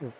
Yeah.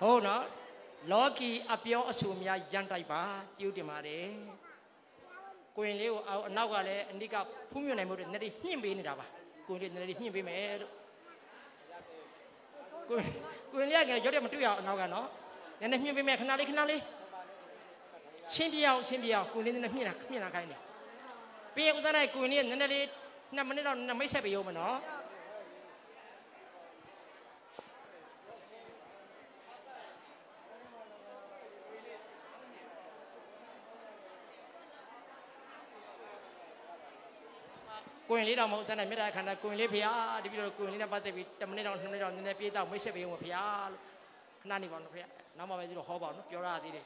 ဟုတ်နော်လောကီအပြောအဆိုများရန်တိုက်ပါကြည်ဥတင်ပါတယ်ကိုရင်လေးကိုအနောက်ကလည်းအနိကဖူးမြွန်နိုင်မှုတွေနဲ့ညှင့်ပေးနေတာပါကိုရင်လေးနဲ့ညှင့်ပေးမယ်လို့ကိုကိုရင်လေးကရော့တယ်မတွေ့ရအောင်အနောက်ကနော်နည်းနည်းညှင့်ပေးမယ်ခဏလေးခဏလေးရှင်းပြအောင်ရှင်းပြအောင်ကိုရင်လေးနဲ့ညှင့်တာညှင့်တာခိုင်းတယ်ပြီးရင်ဥဒနာကိုရင်လေးကနည်းနည်းလေး2မိနစ်လောက်နည်းနည်းမိတ်ဆက်ပေးရုံမနော်ကွင်လေးတော်မဟုတ်တန်တဲ့မေတ္တာခန္ဓာကွင်လေးဖေဟာတပည့်တော်ကွင်လေးနဲ့ပတ်သက်ပြီး10မိနစ်တော့2မိနစ်တော့နည်းနည်းပြေးတော့မိတ်ဆက်ပေးဦးဖေဟာလို့ခဏနေပါဦးဖေဟာနောက်မှပဲသူတို့ဟောပါဦးနော်ပြောရသေးတယ်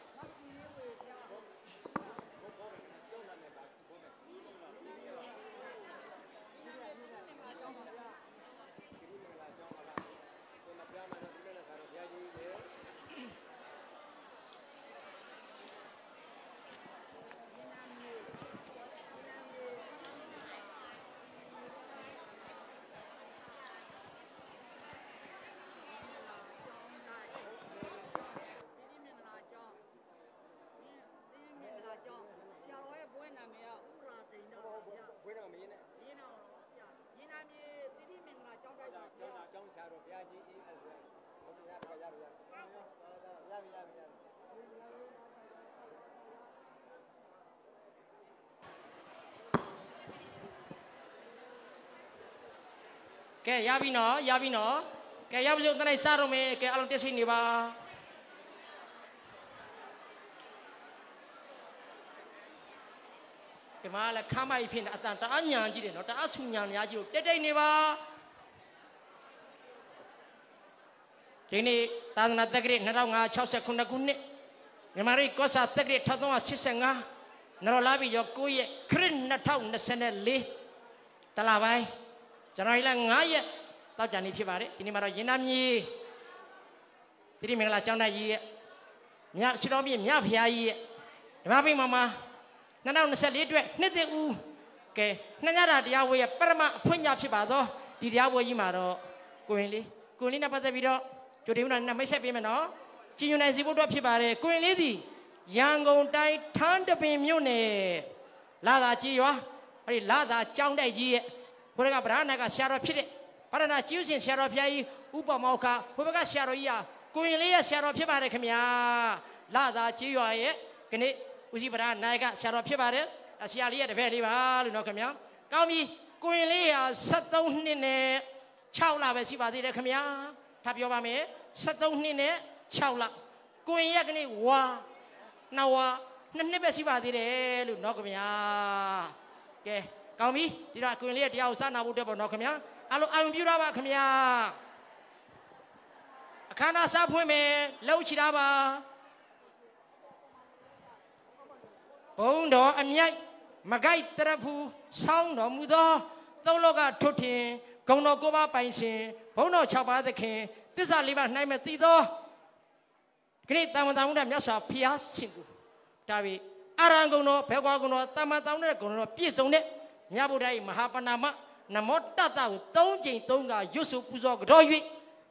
ကဲရပြီနော်ရပြီနော်ကဲရပါစို့တနေ့စတော့မယ်ကဲအလုံးတက်စိနေပါဒီမှာလည်းခမ်းမိုက်ဖြစ်နေအတန်တအားညာကြီးတယ်နော်တအားဆူညာညာကြီးကိုတက်တိတ်နေပါဒီနေ့သာသနာတက္ကရာ2569ခုနှစ်မြန်မာရိကောစာတက္ကရာ1385နရောလာပြီးရော9ရက်ခရစ်2024တလပိုင်းဇန်နဝါရီလ9ရက်တောက်ကြံနေ့ဖြစ်ပါတယ်ဒီနေ့မှာတော့ရင်နာမြေတိရိမင်္ဂလာကျောင်းတိုက်ကြီးရဲ့မြတ်ရှိတော်မြတ်မြတ်ဖရာကြီးရဲ့ဓမ္မပိမမှာ2024အတွက်နှစ်သိဦးကဲနှစ်ညတာတရားဝေရဲ့ပရမအဖွင့်ညဖြစ်ပါသောဒီတရားဝေကြီးမှာတော့ကိုရင်လေးကိုရင်လေးနဲ့ပတ်သက်ပြီးတော့ကြိုတင်ဦးတော်နဲ့မိတ်ဆက်ပေးမယ်နော်ကြည်ညိုနိုင်စီဖို့အတွက်ဖြစ်ပါတယ်ကိုရင်လေးသည်ရန်ကုန်တိုင်းထန်းတပင်မြို့နယ်လာသာကြီးရွာအဲ့ဒီလာသာကျောင်းတိုက်ကြီးရဲ့ကိုရကဗရဟနာကဆရာတော်ဖြစ်တဲ့ဗရဟနာကျူးရှင်ဆရာတော်ဘုရားကြီးဥပမောခဘုဘကဆရာတော်ကြီးဟာကိုရင်လေးရဲ့ဆရာတော်ဖြစ်ပါတယ်ခင်ဗျာလာသာကြေးရွာရဲ့ခနေ့ဦးစီးဗရဟနာကဆရာတော်ဖြစ်ပါတယ်ဆရာလေးရဲ့တပည့်လေးပါလို့နော်ခင်ဗျာကောင်းပြီကိုရင်လေးဟာ73နှစ်နဲ့6လပဲရှိပါသေးတယ်ခင်ဗျာထပ်ပြောပါမယ်73နှစ်နဲ့6လကိုရင်ရဲ့ခနေ့ဝါနှဝါနှစ်နှစ်ပဲရှိပါသေးတယ်လို့နော်ခင်ဗျာကဲကောင်းပြီဒီတော့အကွင်လေးတရားကိုစနာဖို့အတွက်ပေါ့နော်ခင်ဗျာအဲ့လိုအာရုံပြုတာပါခင်ဗျာအခမ်းအနားစဖွင့်မယ်လှုပ်ချီတာပါဘုံတော်အမြိုက်မကြိုက်တရဖူဆောင်းတော်မူသော သုံးလောကထွတ်ထင်ဂုံတော်ကိုပါပိုင်ရှင်ဘုံတော်၆ပါးသခင်တစ္ဆာလေးပါးနိုင်မဲ့တည်သောခရစ်တမန်တော်မြတ်မြတ်စွာဘုရားရှင်ကိုဒါပေအရဟံဂုံတော်ဘဲကွာဂုံတော်တမန်တော်နဲ့ဂုံတော်ပြည့်စုံတဲ့မြတ်ဗုဒ္ဓ၏မဟာပဏာမနမောတတကို၃ချိန်၃ကရွတ်ဆိုပူဇော်ကြတော်၍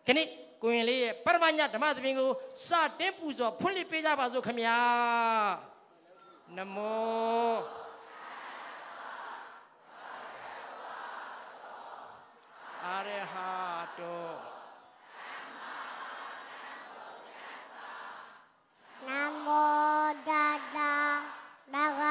ခဏကိုရင်လေးရဲ့ပရမညဓမ္မသမင်ကိုစတင်ပူဇော်ဖွင့်လှစ်ပေးကြပါစို့ခမညာနမောအရဟတောနမောတတမဂ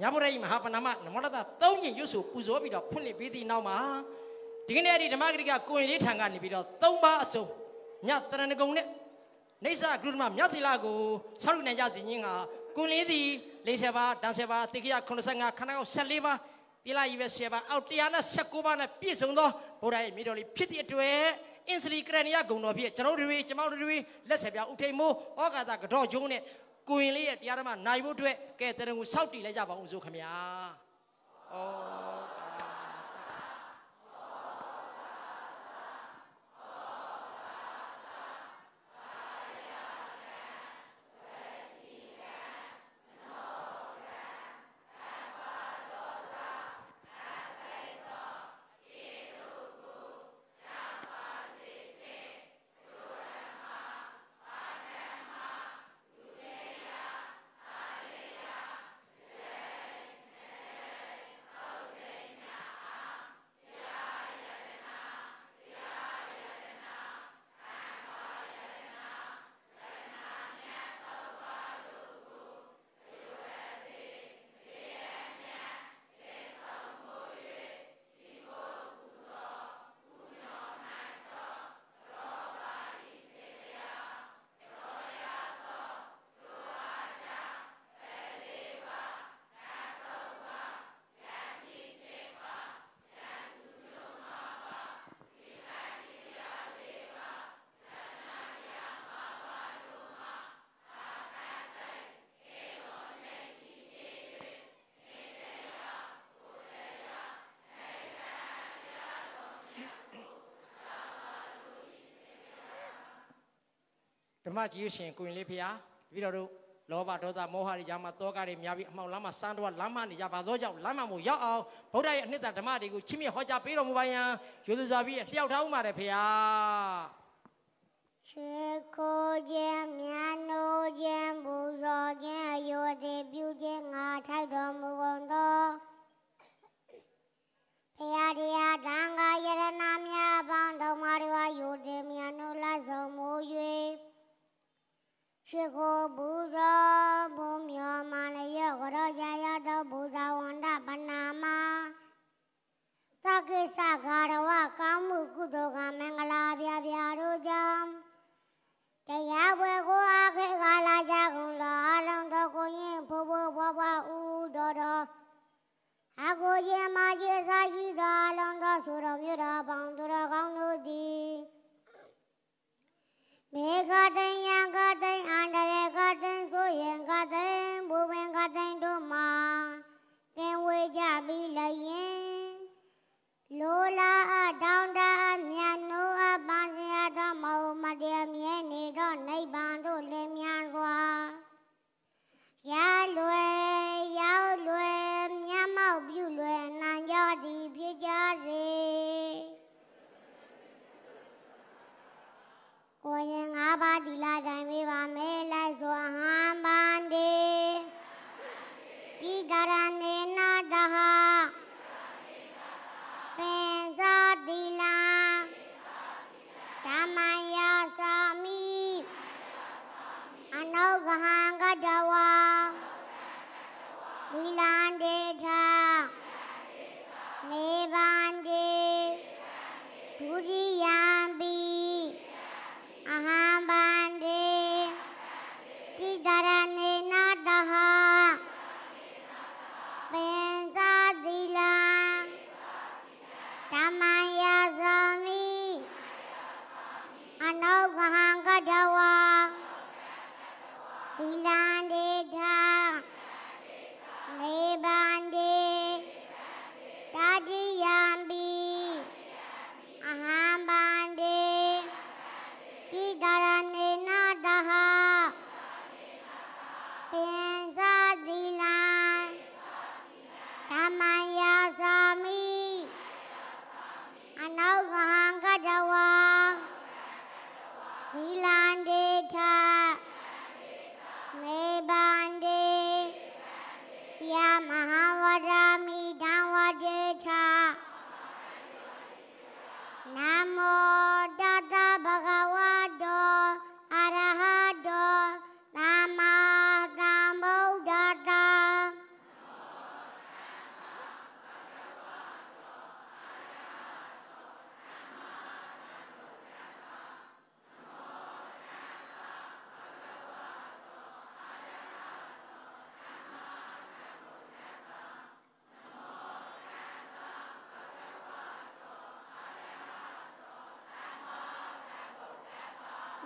မြတ်ဗုဒ္ဓကြီးမဟာပဏာမနမောတတသုံးရင်ရွတ်ဆိုပူဇော်ပြီးတော့ဖွင့်လှစ်ပေးသည့်နောက်မှာဒီကနေ့အဲ့ဒီဓမ္မဂရိကကိုရင်လေးထံကနေပြီးတော့သုံးပါအစုံမြတ်တရဏဂုံနဲ့နေဆာဂရုဓမ္မမြတ်သီလကိုဆောက်ရုံနိုင်ကြစီခြင်းကကိုရင်လေးသည်၄၀ပါးဒန်၁၀ပါးတိခိယ85ခန္ဓာကောက်14ပါးတိလာကြီးပဲ10ပါးအောက်119ပါးနဲ့ပြည့်စုံသောဗုဒ္ဓရဲ့မြေတော်လေးဖြစ်သည့်အတွက်အင်စလီကရဏီယဂုံတော်ဖြစ်ကျွန်တော်တို့တွေကျွန်မတို့တွေလက်ဆက်ပြဥထိန်မိုးဩကာသကတော်ဂျုံနဲ့ကိုရင်လေးရဲ့တရားဓမ္မနိုင်ဖို့အတွက်ကဲတရံကိုရှောက်တည်လိုက်ကြပါအောင်ဆိုခမညာ။အော်ဓမ္မကြီးရှင်ကိုရင်လေးဖျားတပည့်တော်တို့လောဘဒေါသမောဟတွေကြာမှာတောကတွေများပြီးအမှောင်လမ်းမှာစမ်းတော့လမ်းမနေကြပါသောကြောင့်လမ်းမမို့ရောက်အောင်ဗုဒ္ဓရဲ့အနှစ်သာဓမ္မတွေကိုချစ်မြတ်ဟောကြားပေးတော်မူပါယံရိုသေစွာပြီးလျှောက်ထားဥပါရဖျားရှိခိုးခြင်းမြတ်နိုးခြင်းပူဇော်ခြင်းရိုသေပြုခြင်းငါထိုက်တော်မူ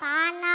பானா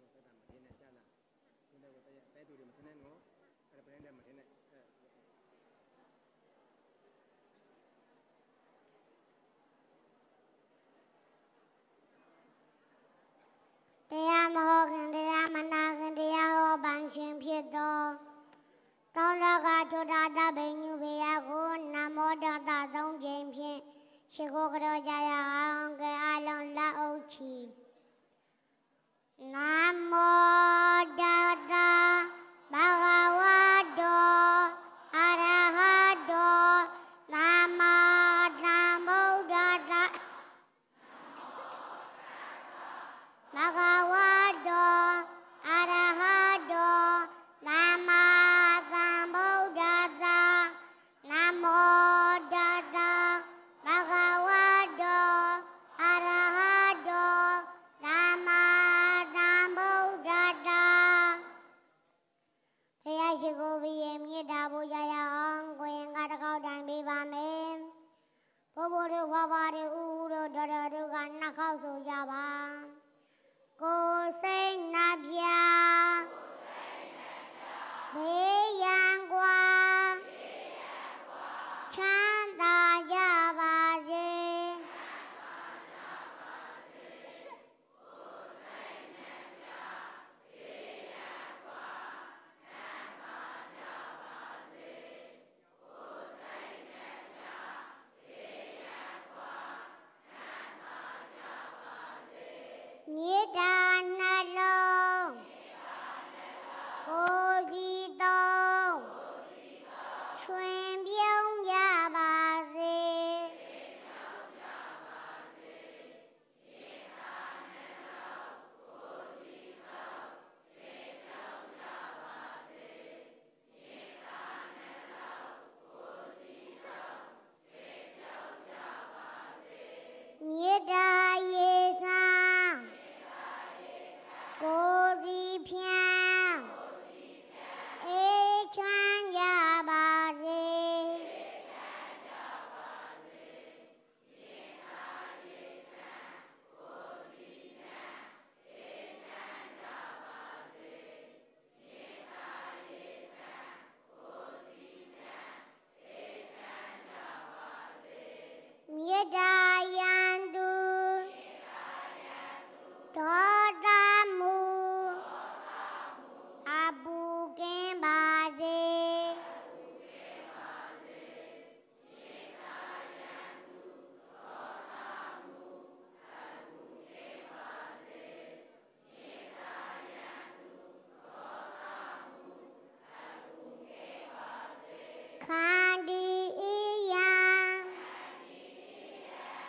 တဲ့ကိုသက်တာမထင်နဲ့ကြာလာသူတဲ့ကိုတဲ့ပဲသူတွေမထင်နဲ့နော်အဲ့ဒါဘယ်နဲ့မထင်နဲ့တရားမဟောခင်တရားမနာခင်တရားဟောပန်းခြင်းဖြစ်သောကောင်းသောကထိုတာတပိညုဖေယကိုနမောတတသုံးခြင်းဖြင့်ရှိခိုးကြောကြ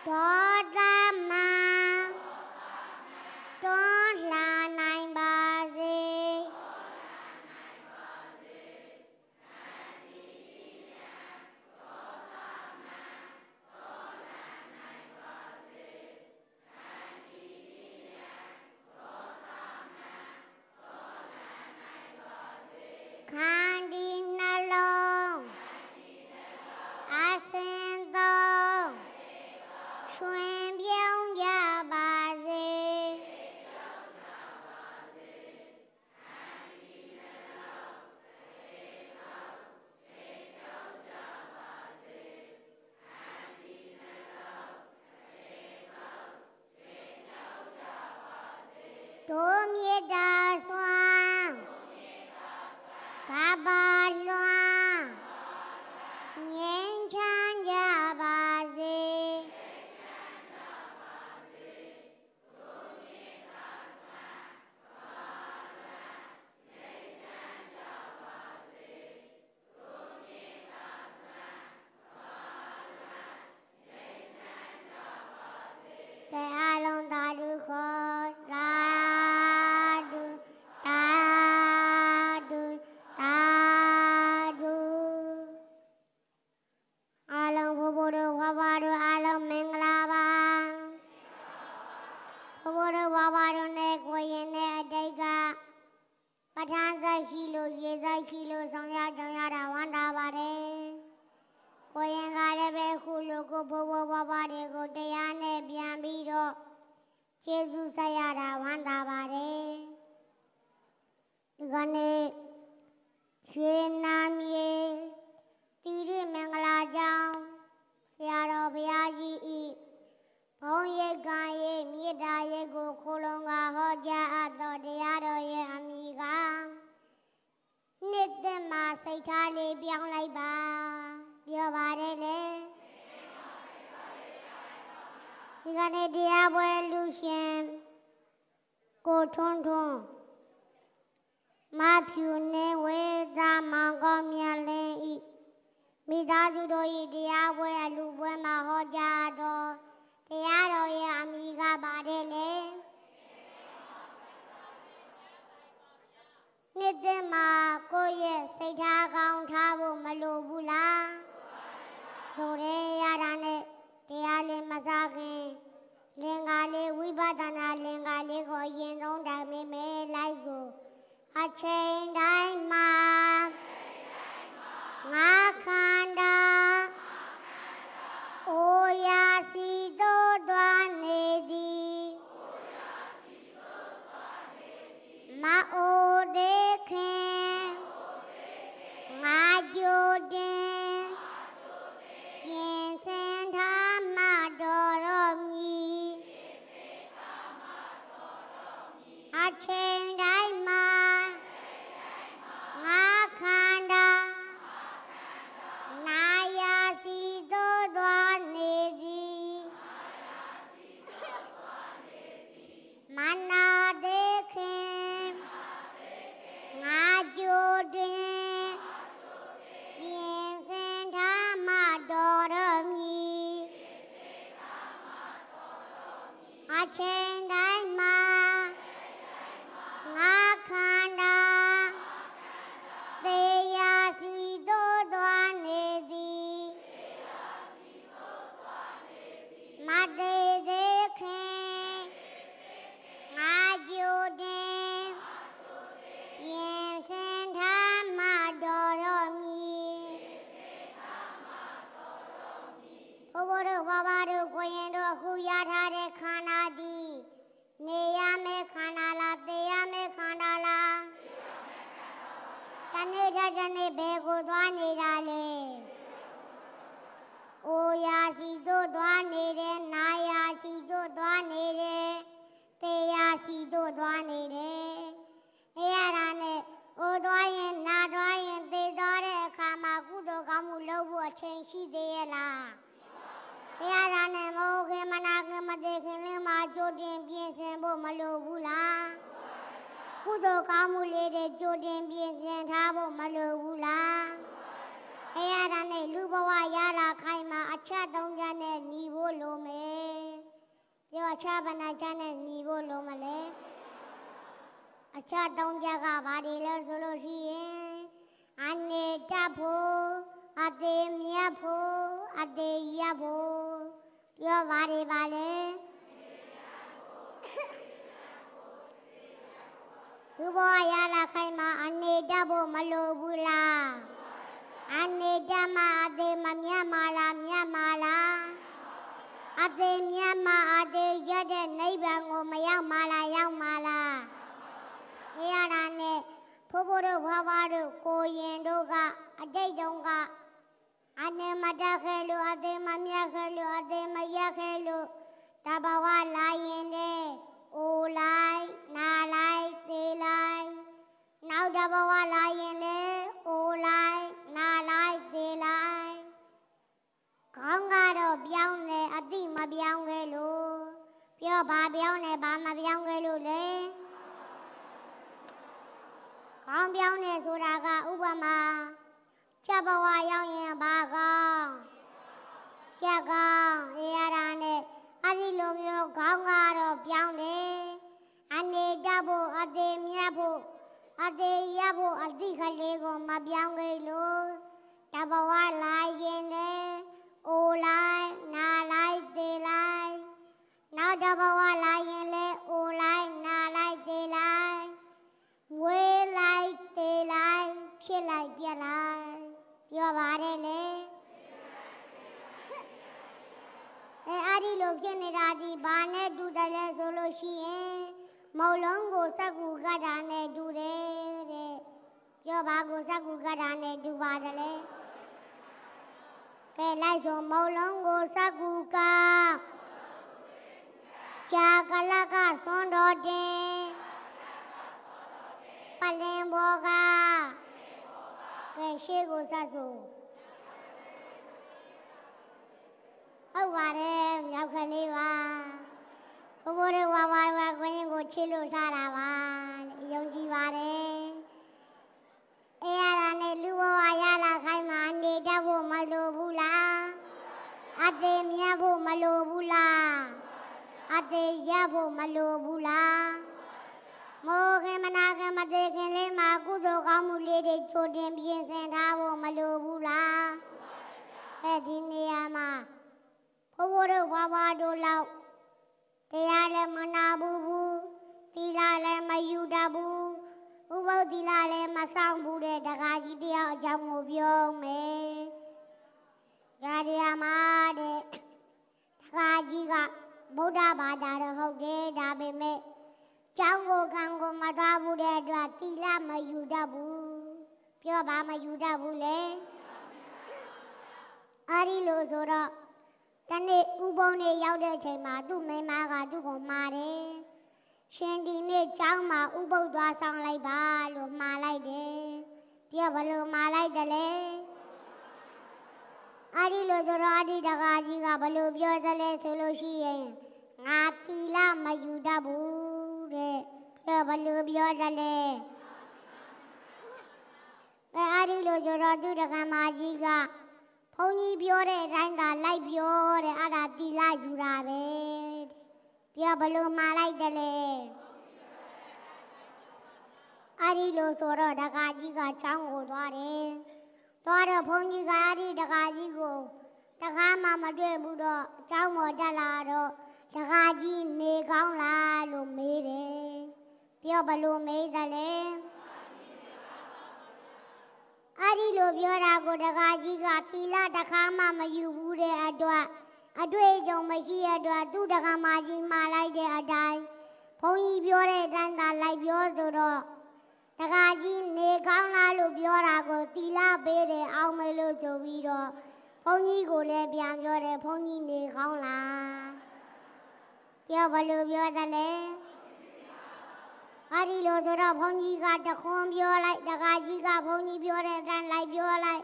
Bye. ကနေ့တရားပွဲလူရှင်ကိုထွန်းထွန်းမဖြူနေ妈哦。ခြားသုံးချက်ကဘာတွေလဲဆိုလို့ရှိရင်အနေတဖို့အသေးမြတ်ဖို့အသေးရဖို့ပြောပါတွေပါလေသူဘောရလာခိုင်မှာအနေတဖို့မလိုဘူးလားအနေတမှာအသေးမမြတ်မာလားမြတ်မာလားအသေးမြတ်မာအသေးရတဲ့နိဗ္ဗာန်ကိုမရောက်မာလားရောက်မာနေရတာနဲ့ဖိုးဖိုးတို့ဖွားဖွားတို့ကိုရင်တို့ကအတိတ်တုန်းကအနဲ့မတခဲလို့အသေးမမြတ်ခဲလို့အသေးမရခဲလို့တဘဝလာရင်တဲ့အိုလိုက်နာလိုက်သေးလိုက်နောက်တဘဝလာရင်လေအိုလိုက်နာလိုက်သေးလိုက်ခေါင်းကတော့ပြောင်းတယ်အတိမပြောင်းခဲလို့ပြောဘာပြောင်းတယ်ဘာမပြောင်းခဲလို့လခေါင်းပြောင်းနေဆိုတာကဥပမာချက်ဘဝရောက်ရင်ဘာကောင်းချက်ကောင်းအေးရတာနဲ့အဲ့ဒီလိုမျိုးခေါင်းကတော့ပြောင်းတယ်အနေတတ်ဖို့အသေးမြတ်ဖို့အသေးရဖို့အတိခလေးကိုမပြောင်းခဲ့လို့တဘဝလာရင်လေအိုလိုက်နာလိုက်သေးလိုက်နောက်တဘဝလာရင်လေအိုလိုက်နာလိုက်သေးလိုက်ငွေလာဖြစ်လိုက်ပြက်လိုက်ပြောပါတယ်လေအဲအဲ့ဒီလိုဖြစ်နေတာဒီဘာနဲ့တူတယ်လဲဆိုလို့ရှိရင်မုံလုံးကိုစက်ကူကတာနဲ့တူတယ်တဲ့ပြောပါကိုစက်ကူကတာနဲ့တူပါတယ်လေကဲလိုက်ဆိုမုံလုံးကိုစက်ကူကကြာကလကဆွန်တော်တင်ပလင်ဘောကကဲရှေ့ကိုဆက်စို့ဟုတ်ပါတယ်မြောက်ကလေးပါဘိုးဘိုးတွေဝါဝါဝါခွင်းကိုချစ်လို့စားတာပါယုံကြည်ပါတယ်အေးရတာနဲ့လူဘဝရလာခိုင်းမှာနေတတ်ဖို့မလိုဘူးလားအတေမြတ်ဖို့မလိုဘူးလားအတေရဖို့မလိုဘူးဘာသာတော့ဟုတ်တယ်ဒါပေမဲ့ကျောင်းကိုကံကိုမသွားဘူးတဲ့အတွက်တီလာမယူတတ်ဘူးပြောပါမယူတတ်ဘူးလေအာရီလိုဆိုတော့တနေ့ဥပုံနေရောက်တဲ့အချိန်မှာသူ့မိမကသူ့ကိုမှားတယ်ရှင်ဒီနေ့ကျောင်းမှာဥပုပ်သွားဆောင်လိုက်ပါလို့မှားလိုက်တယ်ပြဘလို့မှားလိုက်တယ်လေအာရီလိုဆိုတော့အာဒီတကားကြီးကဘလို့ပြောတယ်လဲဆိုလို့ရှိရင်ငါသီလမယူတတ်ဘူးတဲ့ပြောဘလို့ပြောတယ်လေအဲအားဒီလိုကြတော့သူတက္ကမကြီးကဘုန်းကြီးပြောတဲ့အတိုင်းသာလိုက်ပြောတဲ့အဲ့ဒါသီလယူတာပဲပြောဘလို့မှားလိုက်တယ်လေအဲ့ဒီလိုဆိုတော့တက္ကကြီးကချောင်းကိုသွားတယ်သွားတော့ဘုန်းကြီးကအဲ့ဒီတက္ကကြီးကိုတက္ကမမတွေ့ဘူးတော့ချောင်းပေါ်တက်လာတော့တခါကြီးနေကောင်းလားလို့မေးတယ်ပြောဘလို့မေးသလဲအဲ့ဒီလိုပြောတာကိုတခါကြီးကတီလာတခါမှမယူဘူးတဲ့အတွက်အတွေ့အကြုံမရှိတဲ့အတွက်သူ့တခါမှကြီးမှားလိုက်တဲ့အတိုင်းဘုန်းကြီးပြောတဲ့အတိုင်းသာလိုက်ပြောဆိုတော့တခါကြီးနေကောင်းလားလို့ပြောတာကိုတီလာပေးတယ်အောင်မေလို့ဆိုပြီးတော့ဘုန်းကြီးကိုလည်းပြန်ပြောတယ်ဘုန်းကြီးနေကောင်းလားတော့ဘလို့ပြောသလဲအဲ့ဒီလိုဆိုတော့ဘုန်းကြီးကတခွန်းပြောလိုက်တခါကြီးကဘုန်းကြီးပြောတဲ့အတိုင်းလိုက်ပြောလိုက်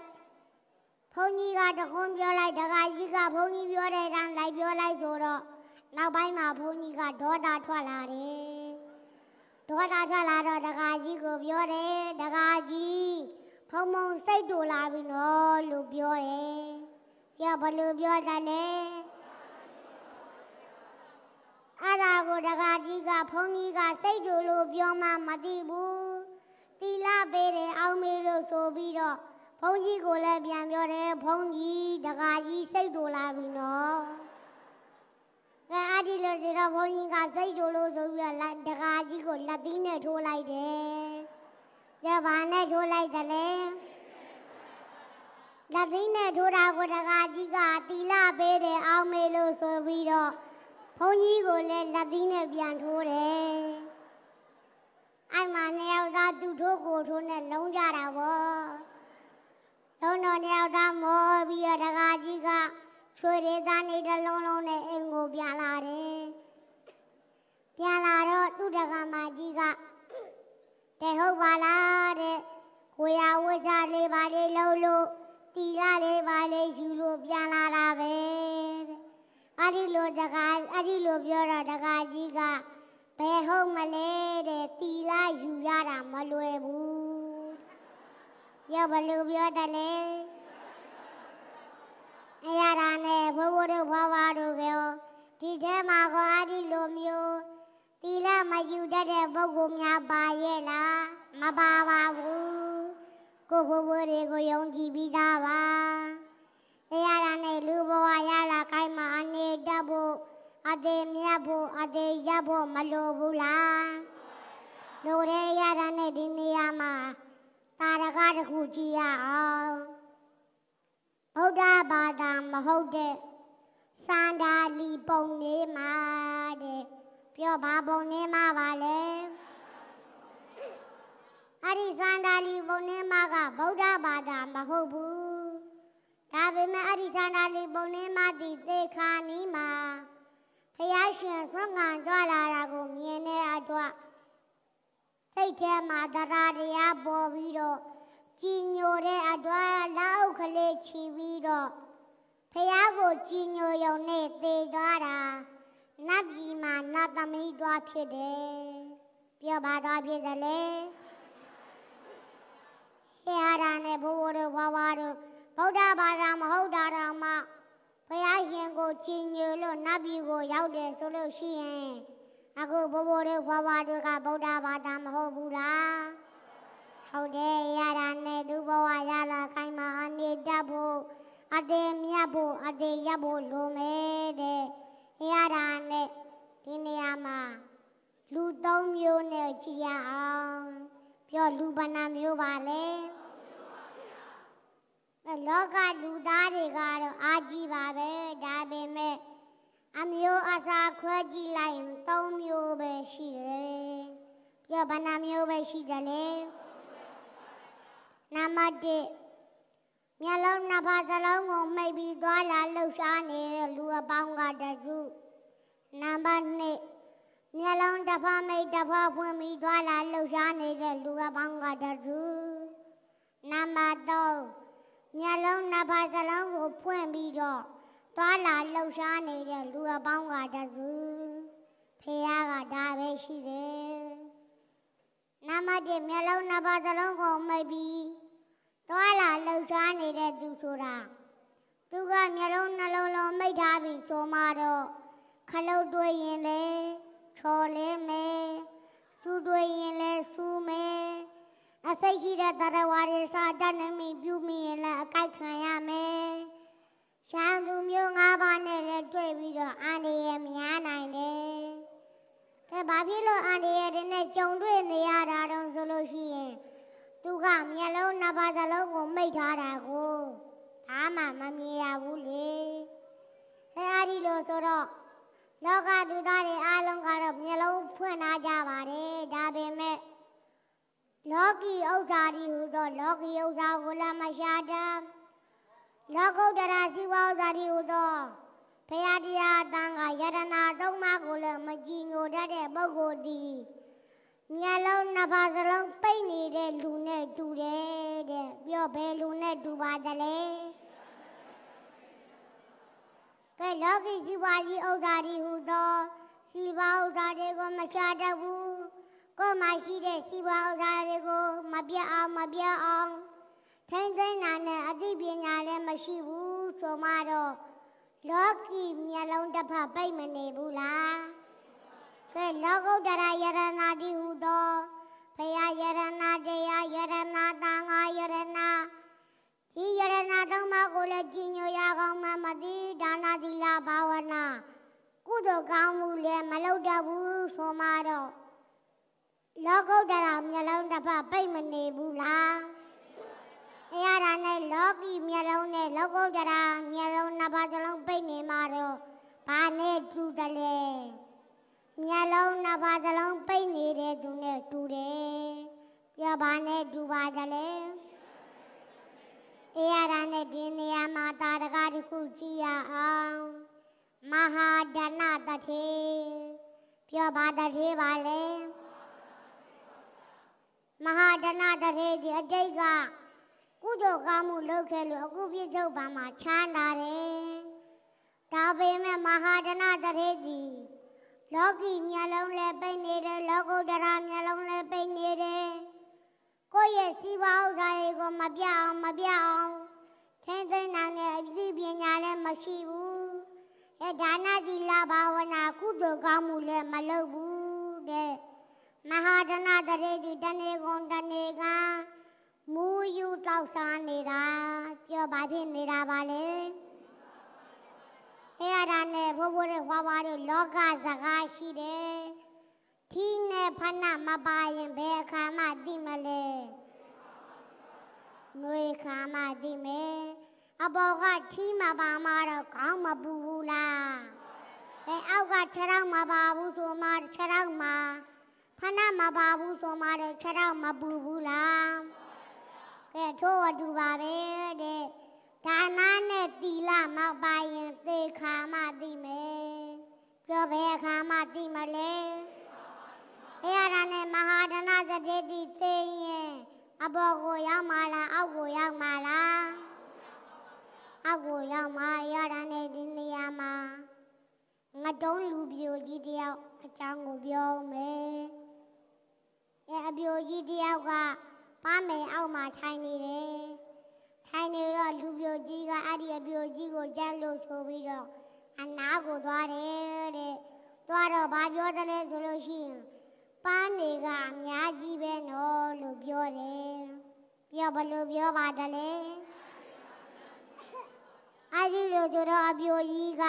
ဘုန်းကြီးကတခွန်းပြောလိုက်တခါကြီးကဘုန်းကြီးပြောတဲ့အတိုင်းလိုက်ပြောလိုက်ဆိုတော့နောက်ပိုင်းမှာဘုန်းကြီးကဒေါသထွက်လာတယ်ဒေါသထွက်လာတော့တခါကြီးကိုပြောတယ်တခါကြီးဖုံဖုံစိတ်တူလာပြီနော်လို့ပြောတယ်ပြောဘလို့ပြောတယ်အဲ့ဒါကိုဒကာကြီးကဘုန်းကြီးကစိတ်တူလို့ပြောမှမသိဘူးတီလာပေးတယ်အောင်မေလို့ဆိုပြီးတော့ဘုန်းကြီးကိုလည်းပြန်ပြောတယ်ဘုန်းကြီးဒကာကြီးစိတ်တူလာပြီနော်ငါအဒီလို့ဆိုတော့ဘုန်းကြီးကစိတ်တူလို့ဆိုပြီးတော့ဒကာကြီးကိုလက်သီးနဲ့ထိုးလိုက်တယ်ကြပါနဲ့ထိုးလိုက်တယ်လေလက်သီးနဲ့ထိုးတာကိုဒကာကြီးကတီလာပေးတယ်အောင်မေလို့ဆိုပြီးတော့ဘုန်းကြီးကိုလည်းလက်သီးနဲ့ပြန်ထိုးတယ်အဲ့မှာနှစ်ယောက်သားသူ့ထိုးကိုထိုးနဲ့လုံးကြတာပေါ့လုံးတော်နှစ်ယောက်သားမောပြီးတော့တကားကြီးကချွေရည်သားနေတလုံးလုံးနဲ့အိမ်ကိုပြန်လာတယ်ပြန်လာတော့သူ့တကားမကြီးကတဲဟုတ်ပါလားတဲ့ကိုရဝဇလေးပါလေးလုံးလို့တီလာလေးပါလေးယူလို့ပြန်လာတာပဲအဲ့ဒီလိုတကားအဲ့ဒီလိုပြောတော့တကားကြီးကဘယ်ဟုတ်မလဲတဲ့တီလာယူရတာမလွယ်ဘူးရောက်ဘလူပြောတယ်လေအရာဒါနဲ့ဘိုးဘိုးတို့ဖွားဖွားတို့ကရောဒီထဲမှာကအဲ့ဒီလိုမျိုးတီလာမယူတတ်တဲ့ပုဂ္ဂိုလ်များပါရဲ့လားမပါပါဘူးကိုဘိုးဘိုးတွေကိုယုံကြည်ပြီးသားပါတရားလာနဲ့လူဘဝရလာခိုင်းမှာအနေတက်ဖို့အသေးမြတ်ဖို့အသေးရဖို့မလိုဘူးလားလူတွေရတာနဲ့ဒီနေရာမှာတာရကတစ်ခုကြည့်ရအောင်ဗုဒ္ဓဘာသာမဟုတ်တဲ့စန္ဒာလီပုံနေမှာတဲ့ပြောဘာပုံနေမှာပါလဲအဲ့ဒီစန္ဒာလီပုံနေမှာကဗုဒ္ဓဘာသာမဟုတ်ဘူးဒါပေမဲ့အဲ့ဒီဆန္ဒလီပုံနှင်းမတီသေခါနီးမှာဖယားရှင်ဆွမ်းခံကြွလာတာကိုမြင်တဲ့အတွက်စိတ်ထဲမှာတရားတရားပေါ်ပြီးတော့ကြည်ညိုတဲ့အတွက်လက်အုပ်ကလေးချီပြီးတော့ဖယားကိုကြည်ညိုယုံနဲ့သေသွားတာနတ်ပြည်မှာနတ်သမီးသွားဖြစ်တယ်ပြောပါသွားဖြစ်တယ်လေဟေဟာရနဲ့ဘိုးဘိုးတို့ဘွားဘွားတို့ဗုဒ္ဓဘာသာမဟုတ်တာတော့မှဘုရားရှင်ကိုချီးညိုလို့နတ်ပြည်ကို ရောက်တယ်ဆိုလို့ရှိရင်အခုဘိုးဘိုးတွေဖွားဖွားတွေကဗုဒ္ဓဘာသာမဟုတ်ဘူးလားဟုတ်တယ်ရတာနဲ့ဒုဘဝရတာခိုင်းမှာအနေတတ်ဖို့အတေမြတ်ဖို့အတေရပ်ဖို့လိုမယ်တဲ့ရတာနဲ့ဒီနေရာမှာလူ၃မျိုးနဲ့ကြည်ရအောင်ပြောလူဘဏ္ဍမျိုးပါလေလောကလူသားတွေကတော့အာကြီးပါပဲဒါပေမဲ့အမျိုးအစားခွဲကြည့်လိုက်ရင်၃မျိုးပဲရှိတယ်ပြောဘယ်နှမျိုးပဲရှိတယ်လဲနံပါတ်1မျက်လုံးနှစ်ဖက်စလုံးကိုမှိတ်ပြီးသွားလာလှုပ်ရှားနေတဲ့လူအပေါင်းကတစုနံပါတ်2မျက်လုံးတစ်ဖက်မိတ်တစ်ဖက်ဖွင့်ပြီးသွားလာလှုပ်ရှားနေတဲ့လူအပေါင်းကတစုနံပါတ်3ညလုံးနှစ်ဖက်စလုံးကိုဖွင့်ပြီးတော့သွားလာလှုပ်ရှားနေတဲ့လူအပေါင်းကတစုဖေရကဒါပဲရှိတယ်နမတိမျက်လုံးနှစ်ပါးသလုံးကိုမိတ်ပြီးသွားလာလှုပ်ရှားနေတဲ့သူဆိုတာသူကမျက်လုံးနှလုံးလုံးမိတ်ထားပြီးဆိုမှတော့ခလုတ်တွေ့ရင်လည်းလိုအန္တရာယ်တွေနဲ့ကြုံတွေ့နေရတာတော့ဆိုလို့ရှိရင်သူကမျက်လုံးနှစ်ပါးစလုံးကိုမိတ်ထားတာကိုဘာမှမမြင်ရဘူးလေဆရာကြီးလို့ဆိုတော့လောကဒုသားတွေအလုံးကတော့မျက်လုံးဖွင့်ထားကြပါတယ်ဒါပေမဲ့လောကီဥစ္စာတွေဟူသောလောကီဥစ္စာကိုလည်းမရှာတာလောကုတ္တရတဲ့ပုဂ္ဂိုလ်ဒီမျက်လုံးနှစ်ပါးစလုံးပိတ်နေတဲ့လူနဲ့တူတယ်တဲ့ပြောဘယ်လူနဲ့တူပါသလဲကဲလောကီစီပါကြီးဥဒ္ဓါရီဟူသောစီပါဥဒ္ဓါတွေကိုမရှာတတ်ဘူးကိုယ်မှာရှိတဲ့စီပါဥဒ္ဓါတွေကို မပြတ်အောင်မပြတ်အောင်ထိမ့်သိမ်းတာနဲ့အသိပညာလည်းမရှိဘူးဆိုမှတော့လောကီမျက်လုံးတစ်ဖက်ပိတ်မနေဘူးလားကဲလောကုတ္တရာယရဏတိဟူသောဖရာယရဏတရားယရဏသံဃာယရဏဒီယရဏသုံးပါးကိုလည်းကြည်ညိုရကောင်းမှမသိဒါနာသီလဘာဝနာကုသိုလ်ကောင်းမှုလည်းမလုပ်တတ်ဘူးဆိုမှတော့လောကုတ္တရာမျက်လုံးတစ်ဖက်ပိတ်မနေဘူးလားတရားဓာတ်နဲ့လောကီမျက်လုံးနဲ့လောကုတ္တရာမျက်လုံးနှစ်ပါးစလုံးပိတ်နေမှာတော့ဘာနဲ့တူတယ်လဲ मियालौं नवाजलौं पई नीरे दुने टूरे प्यभाने जुबाजले एराने दिनिया माता रगार कुचिया महा डरना तथे प्यभादे वाले महा डरना तथे जी अजय का कुदो कामु लोखेलो अगुबी जो बामा छांडारे ताबे में महा डरना तथे जी လောကီမျက်လုံးလည်းပိတ်နေတယ်လောကုတ္တရာမျက်လုံးလည်းပိတ်နေတယ်ကိုယ့်ရဲ့စီးပွားဥစ္စာတွေကို မပြအောင်မပြအောင်ထင်းသိမ်းနိုင်တဲ့အသိပညာလည်းမရှိဘူးအဲဒါနသီလဘာဝနာကုသိုလ်ကောင်းမှုလည်းမလုပ်ဘူးတဲ့မဟာဒနာတရေဒီတနေကုန်တနေကမူယူတောက်စားနေတာပြောဘာဖြစ်နေတာပါလဲဟဲရတာနဲ့ဖိုးဖိုးတွေဟွာပါတွေလောကစကားရှိတယ်။ထီးနဲ့ဖဏမပါရင်ဘယ်အခါမှသိမလဲ။ငွေခါမှသိမယ်။အပေါ်ကထီးမပါမှတော့ခေါင်းမပူဘူးလား။အဲအောက်ကခြေထောက်မပါဘူးဆိုမှခြေထောက်မှာဖဏမပါဘူးဆိုမှခြေထောက်မပူဘူးလား။ကဲထိုးဝတူပါပဲတဲ့။ဒါနနဲ့တီလမောက်ပါရင်သေခါမှသိမယ်ပြောဘယ်အခါမှသိမလဲအဲ့ရတာနဲ့မဟာဒနာသတိတိသိရင်အပေါ်ကိုရောက်မှာလားအောက်ကိုရောက်မှာလားအောက်ကိုရောက်မှာရတာနဲ့ဒီနေရာမှာငတုံးလူပြိုကြီးတယောက်အကြောင်းကိုပြောမယ်။အဲအပြိုကြီးတယောက်ကပန်းမေအောက်မှာထိုင်နေတယ်။ထိုင်နေတော့လူပြိုကြီးကအဲ့ဒီအပြိုကြီးကိုရက်လို့ဆိုပြီးတော့အနာကိုသွားတယ်တဲ့သွားတော့ဘာပြောတယ်လဲဆိုလို့ရှိရင်ပန်းတွေကအများကြီးပဲနော်လို့ပြောတယ်ပြောဘလို့ပြောပါတယ်လဲအဲ့ဒီလိုဆိုတော့အပြိုကြီးက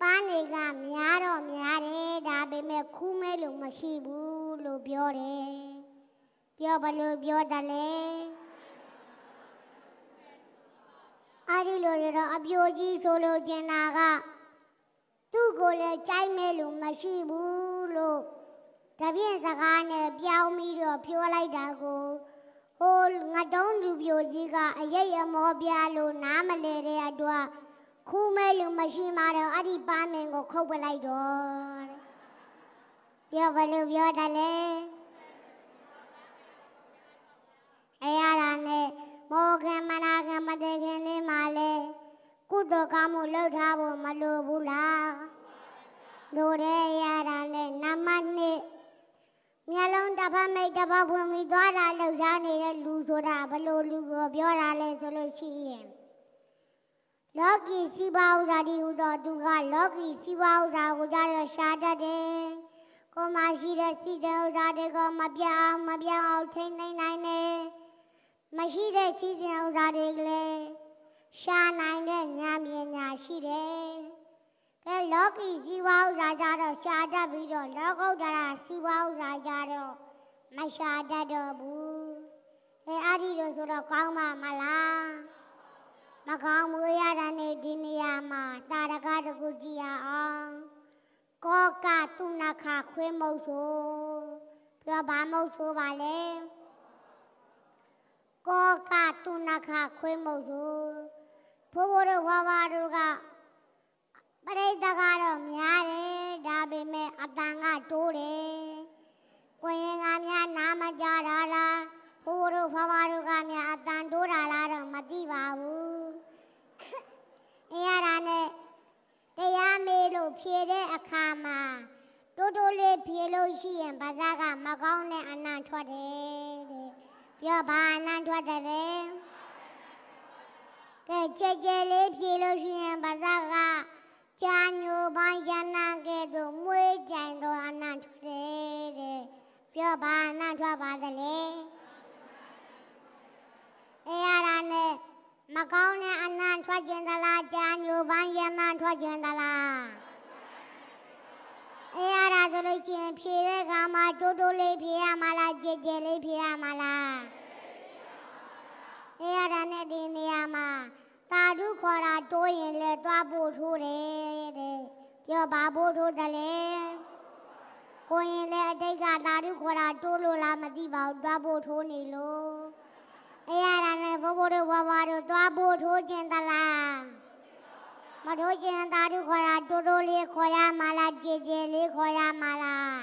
ပန်းတွေကများတော့များတယ်ဒါပေမဲ့ခူးမဲလို့မရှိဘူးလို့ပြောတယ်ပြောဘလို့ပြောတယ်လဲအဲ့ဒီလိုရတော့အပြိုကြီးဆိုလိုချင်တာကသူ့ကိုလည်းကြိုက်မဲ့လို့မရှိဘူးလို့တပြင်းစကားနဲ့ပြောင်းပြီးတော့ပြောလိုက်တာကိုဟိုငတုံးလူပြိုကြီးကအရိပ်အမောပြလို့နားမလဲတဲ့အတွက်ခူးမဲ့လို့မရှိမှတော့အဲ့ဒီပါမင်ကိုခုတ်ပလိုက်တော့ပြောဘလို့ပြောတယ်လေအဲ့ရတာနဲ့မောခင်မနာခင်မတခင်လေးမှလည်းကုသိုလ်ကောင်းမှုလုပ်ထားဖို့မလိုဘူးလားတို့ရဲရတာနဲ့နမနှစ်မျက်လုံးတစ်ဖက်မိတ်တစ်ဖက်ဖွင့်ပြီးသွားတာလှုပ်ရှားနေတဲ့လူဆိုတာဘလို့လူကိုပြောတာလဲဆိုလို့ရှိရင်လောကီစီပါဥသာတိဟူသောသူကလောကီစီပါဥသာကိုကြရရှာတတ်တယ်။ကိုမရှိတဲ့စီတဲ့ဥသာတွေကိုမပြောင်းမပြောင်းအောင်ထိမ့်နိုင်နိုင်တယ်။မရှိတဲ့စီစဉ်ဥစားတွေကလည်းရှာနိုင်တဲ့ဉာဏ်ပညာရှိတယ်။ဒါလောကီဇီဝဥစားကြတော့ရှာတတ်ပြီးတော့လောကုတ္တရာဇီဝဥစားကြတော့မရှာတတ်တော့ဘူး။အဲအဲ့ဒီလိုဆိုတော့ကောင်းပါမလား။မကောင်းဘူးရတဲ့နေ့ဒီနေရာမှာတာရကတကူကြည့်ရအောင်။ကောကတုနခခွေးမုတ်ဆိုပြောဘာမုတ်ဆိုပါလဲ။ကောကတုနခခွေးမုတ်စုဖိုးဖိုးတို့ဘွားဘွားတို့ကပရိသတ်ကတော့များတယ်ဒါပေမဲ့အတန်ကတိုးတယ်ကိုရင်ကများနားမကြတာလားဖိုးဖိုးတို့ဘွားဘွားတို့ကများအတန်တိုးတာလားတော့မသိပါဘူးအရာရာနဲ့တရားမေးလို့ဖြေတဲ့အခါမှာတိုးတိုးလေးဖြေလို့ရှိရင်ဘာသာကမကောင်းတဲ့အနံ့ထွက်တယ်ပြောဘာနန်းထွက်တယ်ကဲကြဲကြဲလေးဖြေလို့ရှိရင်ဘာသာကကြာညိုပိုင်းရနာကဲသို့မွေးကြိုင်တော်အနန်းထွက်တယ်တဲ့ပြောဘာနန်းထွက်ပါတယ်အေရတာနဲ့မကောင်းတဲ့အနန်းထွက်ခြင်းသလားကြာညိုပိုင်းရနာထွက်ခြင်းသလားအဲရတာဆိုလို့ရှိရင် ဖြေတဲ့ခါမှာတိုးတိုးလေးဖြေရမှာလားကြည်ကြည်လေးဖြေတာနဲ့ဒီနေရာမှာတာဓုခေါ်တာတိုးရင်လဲသွားဖို့ထိုးတယ်တဲ့ပြောပါဖို့ထိုးတယ်လေကိုရင်လဲအတိတ်ကတာဓုခေါ်တာတိုးလို့လားမသိပါဘူးသွားဖို့ထိုးနေလို့အဲ့ရတာနဲ့ဘိုးဘိုးတို့ဘွားဘွားတို့သွားဖို့ထိုးခြင်းသလားမထိုးခြင်းတာဓုခေါ်တာတိုးတိုးလေးခေါ်ရမှာလားကြည်ကြည်လေးခေါ်ရမှာလား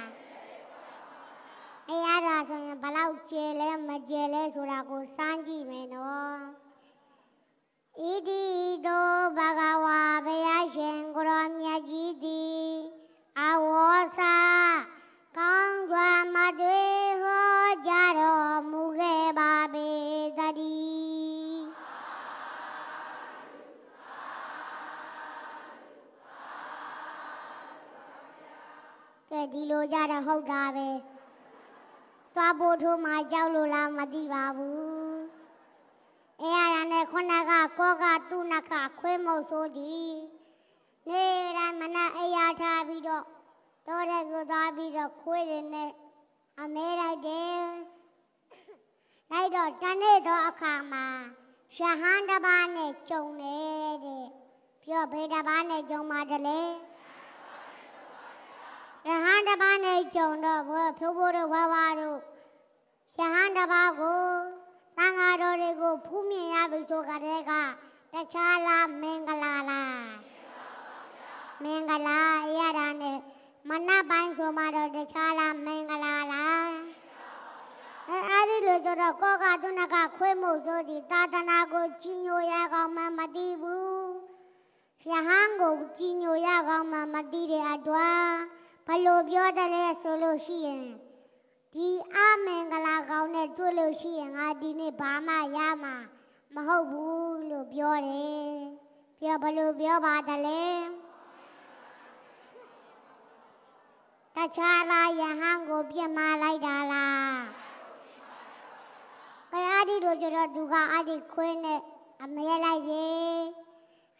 တရားသာဆိုရင်ဘလောက်ကျဲလဲမကျဲလဲဆိုတာကိုစမ်းကြည့်မယ်နော်ဣတိတောဘဂဝါဘုရားရှင်ကိုရောမြတ်ကြီးသည်အဝောစာကောင်းစွာမတွေ့ဟောကြတော်မူခဲ့ပါပေသတည်းကဲဒီလိုကြတော့ဟုတ်တာပဲသွားဖို့ထိုးမှကြောက်လို့လားမသိပါဘူးအဲရရနဲ့ခုနကကောကသူ့နှကခွေးမုတ်ဆိုးသည်နေရမနအရာထားပြီးတော့တော်တဲ့ကိုသွားပြီးတော့ခွေးတွေနဲ့အမဲလိုက်တယ်လိုက်တော့တနေ့တော့အခါမှာရဟန်းတစ်ပါးနဲ့ကြုံတယ်တဲ့ပြောဘေးတစ်ပါးနဲ့ကြုံပါတယ်လေရဟန်းတစ်ပါးနဲ့ကြုံတော့ဘုရားဖြိုးဖို့တို့ဝါဝါတို့ရဟန်းတစ်ပါးကိုတန်ဃာတော်တွေကိုဖူးမြင်ရပြီဆိုကြတဲ့ကတခြားလားမင်္ဂလာလားမင်္ဂလာအရာဒါနဲ့မနက်ပိုင်းဆိုမှတော့တခြားလားမင်္ဂလာလားအဲအဲ့ဒီလိုဆိုတော့ကောကသူနက ခွေးမှုဆိုသည်သာသနာကိုကြီးညိုရကောင်းမှမသိဘူးရဟန်းကိုကြီးညိုရကောင်းမှမသိတဲ့အတွက်ဘလို့ပြောတယ်လဲဆိုလို့ရှိရင်ဒီအမင်္ဂလာကောင်းနဲ့တွေ့လို့ရှိရင်ငါဒီနေ့ဘာမှရမှာ မဟုတ်ဘူးလို့ပြောတယ်ပြောဘလို့ပြောပါတယ်လဲတခြားလားယဟန်ကိုပြစ်မှားလိုက်တာလားကဲအဲ့ဒီလိုကျတော့သူကအဲ့ဒီခွေးနဲ့အမဲလိုက်ရေ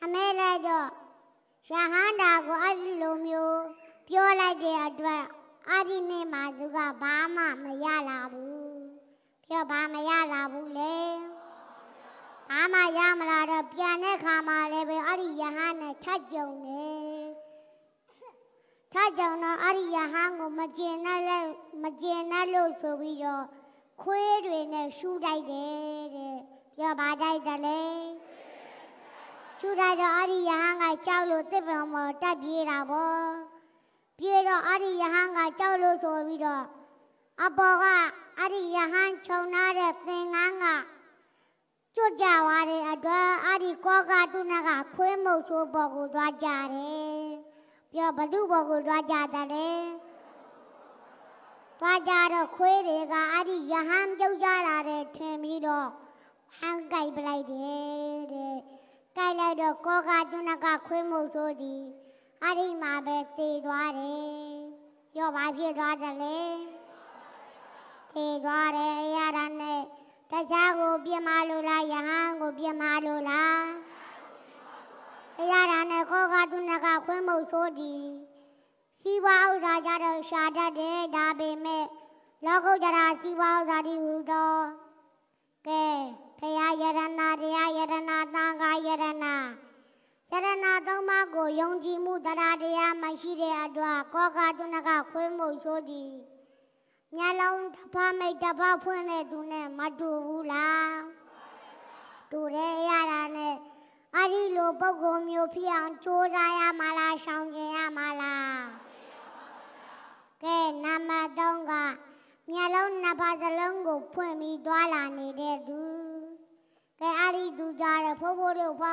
အမဲလိုက်တော့ယဟန်တာကိုအဲ့ဒီလိုမျိုးပြောလိုက်တဲ့အတွက်အာဒီနေ့မှာသူကဘာမှမရလာဘူးပြောဘာမရလာဘူးလေဘာမှရမလာတော့ပြန်တဲ့ခါမှာလည်းပဲအဲ့ဒီယဟန်နဲ့ထပ်ကြုံတယ်ထပ်ကြုံတော့အဲ့ဒီယဟန်ကိုမကျင်နဲ့လဲမကျင်နဲ့လို့ဆိုပြီးတော့ခွေးတွေနဲ့ရှူတိုက်တယ်တဲ့ပြောဘာတိုက်တယ်လဲရှူတိုက်တော့အဲ့ဒီယဟန်ကကြောက်လို့တစ်ပံပေါ်တက်ပြေးတာပေါ့ပြေတော့အဲ့ဒီယဟန်ကကြောက်လို့ဆိုပြီးတော့အပေါ်ကအဲ့ဒီယဟန်ခြုံထားတဲ့သင်္ကန်းကကျွတ်ကြသွားတဲ့အတွက်အဲ့ဒီကောကတုနကခွေးမုတ်ဆိုးပေါ်ကိုသွားကြတယ်ပြောဘသူပေါ်ကိုသွားကြတယ်သွားကြတော့ခွေးတွေကအဲ့ဒီယဟန်ပြုတ်ကြလာတဲ့ထင်ပြီးတော့ဟန်ကြိုက်ပလိုက်တယ်တဲ့ကြိုက်လိုက်တော့ကောကတုနကခွေးမုတ်ဆိုးသည်အဲ့ဒီမှာပဲသေသွားတယ်ကျော်ဘာဖြစ်သွားတယ်လဲသေသွားတယ်အရာရနဲ့တခြားကိုပြမလို့လားယဟန်ကိုပြမလို့လားအရာရနဲ့ခေါကသူနကခွင်းမုတ်ဆိုးဒီစီဝါဥသာကြတော့ရှာတတ်တယ်ဒါပေမဲ့လောကုတ္တရာစီဝါဥသာတိဟူသောကဲဖရာယရဏတရားယရဏသံဃာယရဏယရနာသုံးပါးကိုယုံကြည်မှုတရားတရားမရှိတဲ့အတွက်ကောကတုဏကခွေးမှုရှိုးသည်မျက်လုံးတစ်ဖက်မိတ်တစ်ဖက်ဖွင့်တဲ့သူနဲ့မတူဘူးလားတူတယ်ရတာနဲ့အဲ့ဒီလိုပုံကုမျိုးဖြစ်အောင်ကြိုးစားရမှာလားရှောင်ကျင်ရမှာလားကဲနံပါတ်3ကမျက်လုံးနှစ်ဖက်စလုံးကို ဖွင့်ပြီးတွာလာနေတဲ့သူကဲအဲ့ဒီသူကြတဲ့ဖိုးဖိုးတို့ဖွာ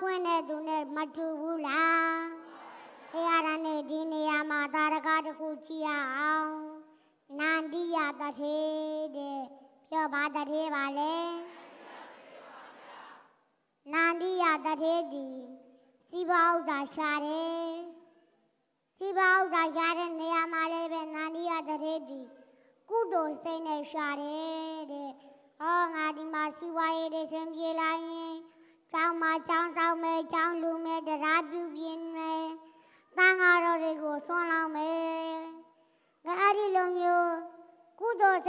புனைதுனர் மற்றுவுலா யாரனே தீனியாமா தாரகாடு கூச்சியாம் நான் தீயா தசேது பியோ பாதரே வாலே நான் தீயா தசேதி சிவாவுதா ஷாரே சிவாவுதா ஷாரே நியாமாலே வே நான் தீயா தசேதி கூட்டோ செய்னே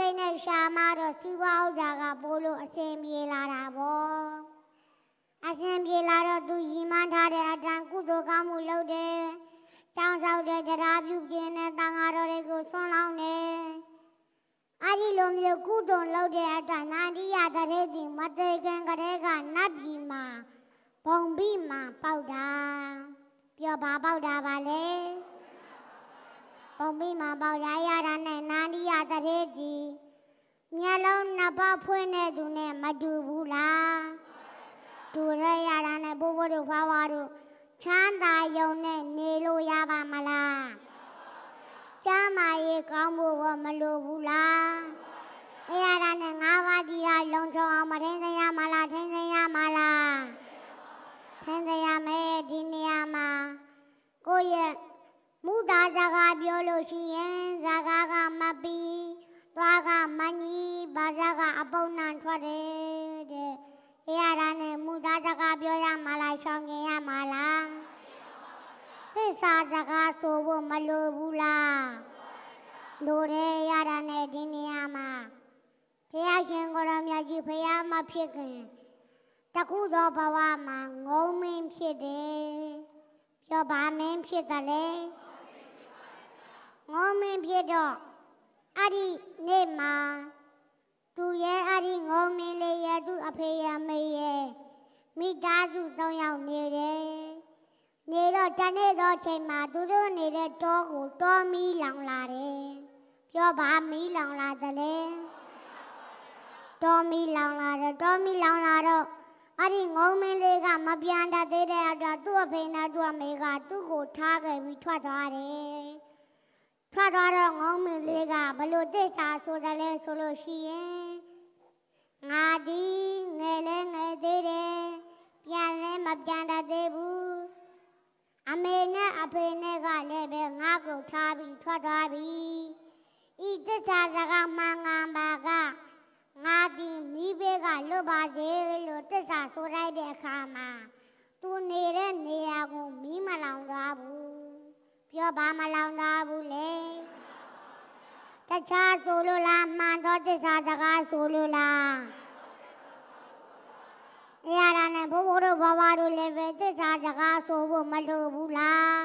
စိတ်နဲ့ရှာမှတော့စီးပွားဥစ္စာကပိုးလို့အဆင်ပြေလာတာပေါ့အဆင်ပြေလာတော့သူရီမန်းထားတဲ့အတန်ကုသိုလ်ကောင်းမှုလုပ်တယ်တောင်းဆောက်တဲ့တရားပြုခြင်းနဲ့တန်ဃာတော်တွေကိုဆွမ်းလောင်းတယ်အဲဒီလိုမျိုးကုတုံလုပ်တဲ့အတန်နန္ဒီယတရေတိမတေခင်ကလေးကနတ်ပြည်မှာဘုံပြီးမှ ပေါက်တာပြောပါပေါက်တာပါလေဘုံပြီးမှပေါက်ရရတာနဲ့ဖဖွင့်တဲ့သူနဲ့မတူဘူးလားတူရရတာနဲ့ဘိုးဘိုးတို့ဖွားဖွားတို့ချမ်းသာယုံနဲ့နေလို့ရပါမလားကျမ်းမာရေးကောင်းဖို့ကမလိုဘူးလားအဲ့ရတာနဲ့ငါးပါးဒီဟာလုံချုံအောင်မထင်းသိရမလားထင်းသိရမလားထင်းသိရမယ်ဒီနေရာမှာကိုယ့်ရဲ့မူတာစကားပြောလို့ရှိရင်စကားကမပြီးသွားကမန်ကြီးဘာသာကအပုံနံထွက်တယ်တဲ့။အရာရနဲ့မူသားစကားပြောရမလားရှောင်းကျင်ရမလား။သစ္စာစကားဆိုဖို့မလိုဘူးလား။လိုတယ်အရာရနဲ့ဒီနေရာမှာဖះရှင်ကိုရမြတ်ကြီးဖះမဖြစ်ခင်တခုသောဘဝမှာငုံမင်းဖြစ်တယ်။ပြောပါမင်းဖြစ်တယ်လေ။ငုံမင်းဖြစ်တော့အဲ့ဒီနေ့မှာသူရဲ့အဲ့ဒီငုံမင်းလေးရဲ့သူ့အဖေရဲ့မေရဲ့မိသားစု၃ယောက်နေတယ်။နေတော့တနေ့သောချိန်မှာသူတို့နေတဲ့တောကိုတောမီးလောင်လာတယ်။ပြောပါမီးလောင်လာတယ်လေ။တောမီးလောင်လာတယ်တောမီးလောင်လာတော့အဲ့ဒီငုံမင်းလေးကမပြန်တတ်သေးတဲ့အတွက်သူ့အဖေနဲ့သူ့အမေက သူ့ကိုထားခဲ့ပြီးထွက်သွားတယ်။ထွက်သွားတော့ငုံမင်းလေးကဘလို့တိစာဆိုတယ်လဲဆိုလို့ရှိရင်ငါဒီငယ်လဲငယ်သေးတယ်ပြန်လဲမပြန်တတ်သေးဘူးအမေနဲ့အဖေနဲ့ကလည်းပဲငါ့ကိုထားပြီးထွက်သွားပြီဤတစ္ဆာစကားမှန်ကန်ပါကငါဒီမိဘကလွတ်ပါစေလို့တစ္ဆာဆိုလိုက်တဲ့အခါမှာသူနေတဲ့နေရာကိုမိမလောင်သွားဘူးပြောဘာမလောင်သာဘူးလေတခြားဆိုလို့လားမှန်တော့တစ္ဆာစကားဆိုလို့လားအရာရနဲ့ဘိုးဘိုးတို့ဘဝတို့လည်းပဲတစ္ဆာစကားဆိုဖို့မလိုဘူးလား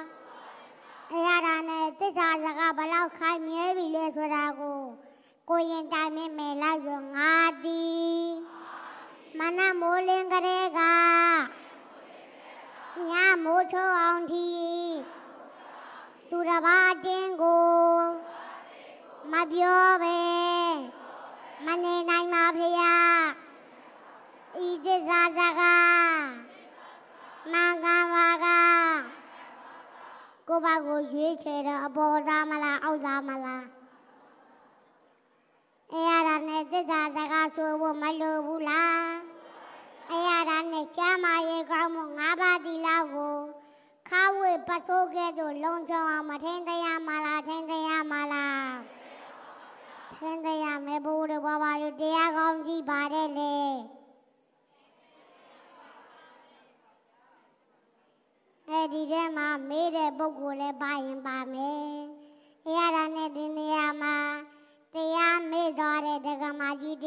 အရာရနဲ့တစ္ဆာစကားဘလောက်ခိုင်မြဲပြီလဲဆိုတာကိုကိုရင်တိုင်မဲမယ်လိုက်ရောငါတီမနမိုးလင်းကလေးကညမိုးချိုးအောင်တီသူတပါတင်ကိုမပြောပဲမနေနိုင်ပါဖေယားဤတစားစကားမကန်ပါကကိုပါကိုရွေးချယ်တော့အပေါ်သားမလားအောက်သားမလားဆင်းတရားမေဖို့တို့ဘာဘာတို့တရားကောင်းကြည့်ပါတဲ့လေအဲဒီထဲမှာမေးတဲ့ပုဂ္ဂိုလ်လည်းပါရင်ပါမယ်။ဘုရားတော်နဲ့ဒီနေရာမှာတရားမေ့သွားတဲ့ဒကမာကြီးတ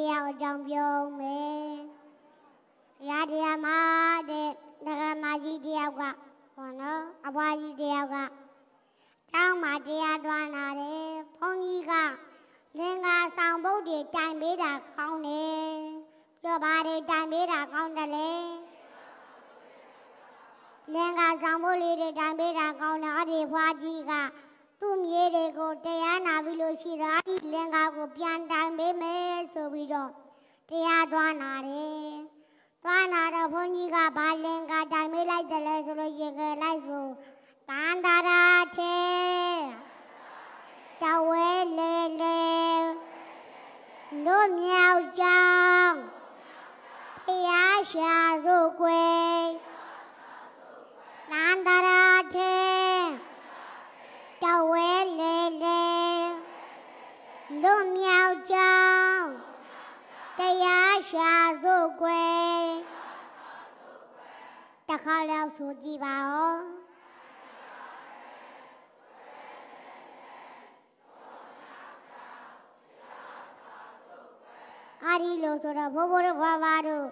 ဆိုတော့ဘိုးဘိုးတို့ဘွားဘွားတို့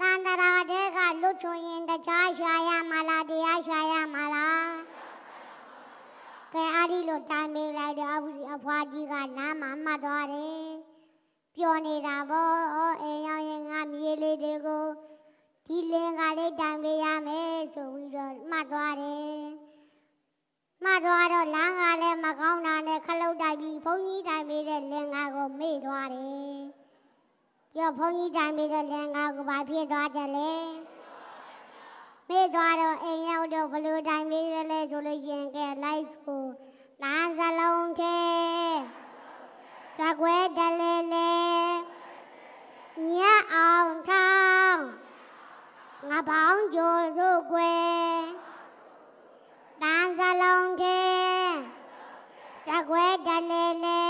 တန်တရာတဲ့ကလွတ်ချုံရင်တခြားရှာရမလားတရားရှာရမလားကဲအားဒီလိုတိုင်ပေးလိုက်တော့အဖူအဖွားကြီးကနားမှာမှတ်သွားတယ်ပျော်နေတာဗောဘုန်းကြီးတိုင်ပြီးတော့လင်္ကာကိုဘာဖြစ်သွားကြလဲမေ့သွားတော့အိမ်ရောက်တော့ဘလူတိုင်ပြီးတော့လဲဆိုလို့ရှင်ကဲလိုက်ကိုနာစလုံးသေးသကွဲတလေလေညအောင်ထောင်းငါပေါင်းကြိုစုကွယ်တန်းစလုံးသေးသကွဲတလေလေ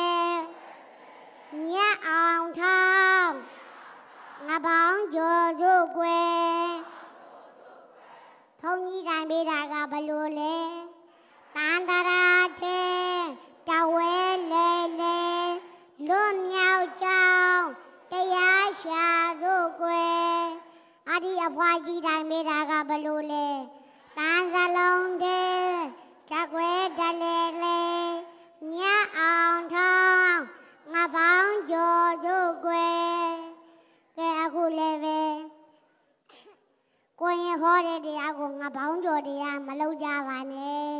ညအောင်ထောင်းငပောင်းကျော်စုကွယ်ဘုံကြီးတိုင်းပေးတာကဘလို့လဲတန်တရာထဲတဝဲလေလေလွတ်မြောက်ကြောင်းတရားရှာစုကွယ်အာဒီအဖွားကြီးတိုင်းပေးတာကဘလို့လဲတန်စလုံးထဲဇကွယ်တလေလေမြတ်အောင်ထောင်းငပောင်းကျော်စုကွယ်ကိုရင်ဟောတဲ့တရားကိုငါဘောင်းကျော်တရားမလုပ်ကြပါနဲ့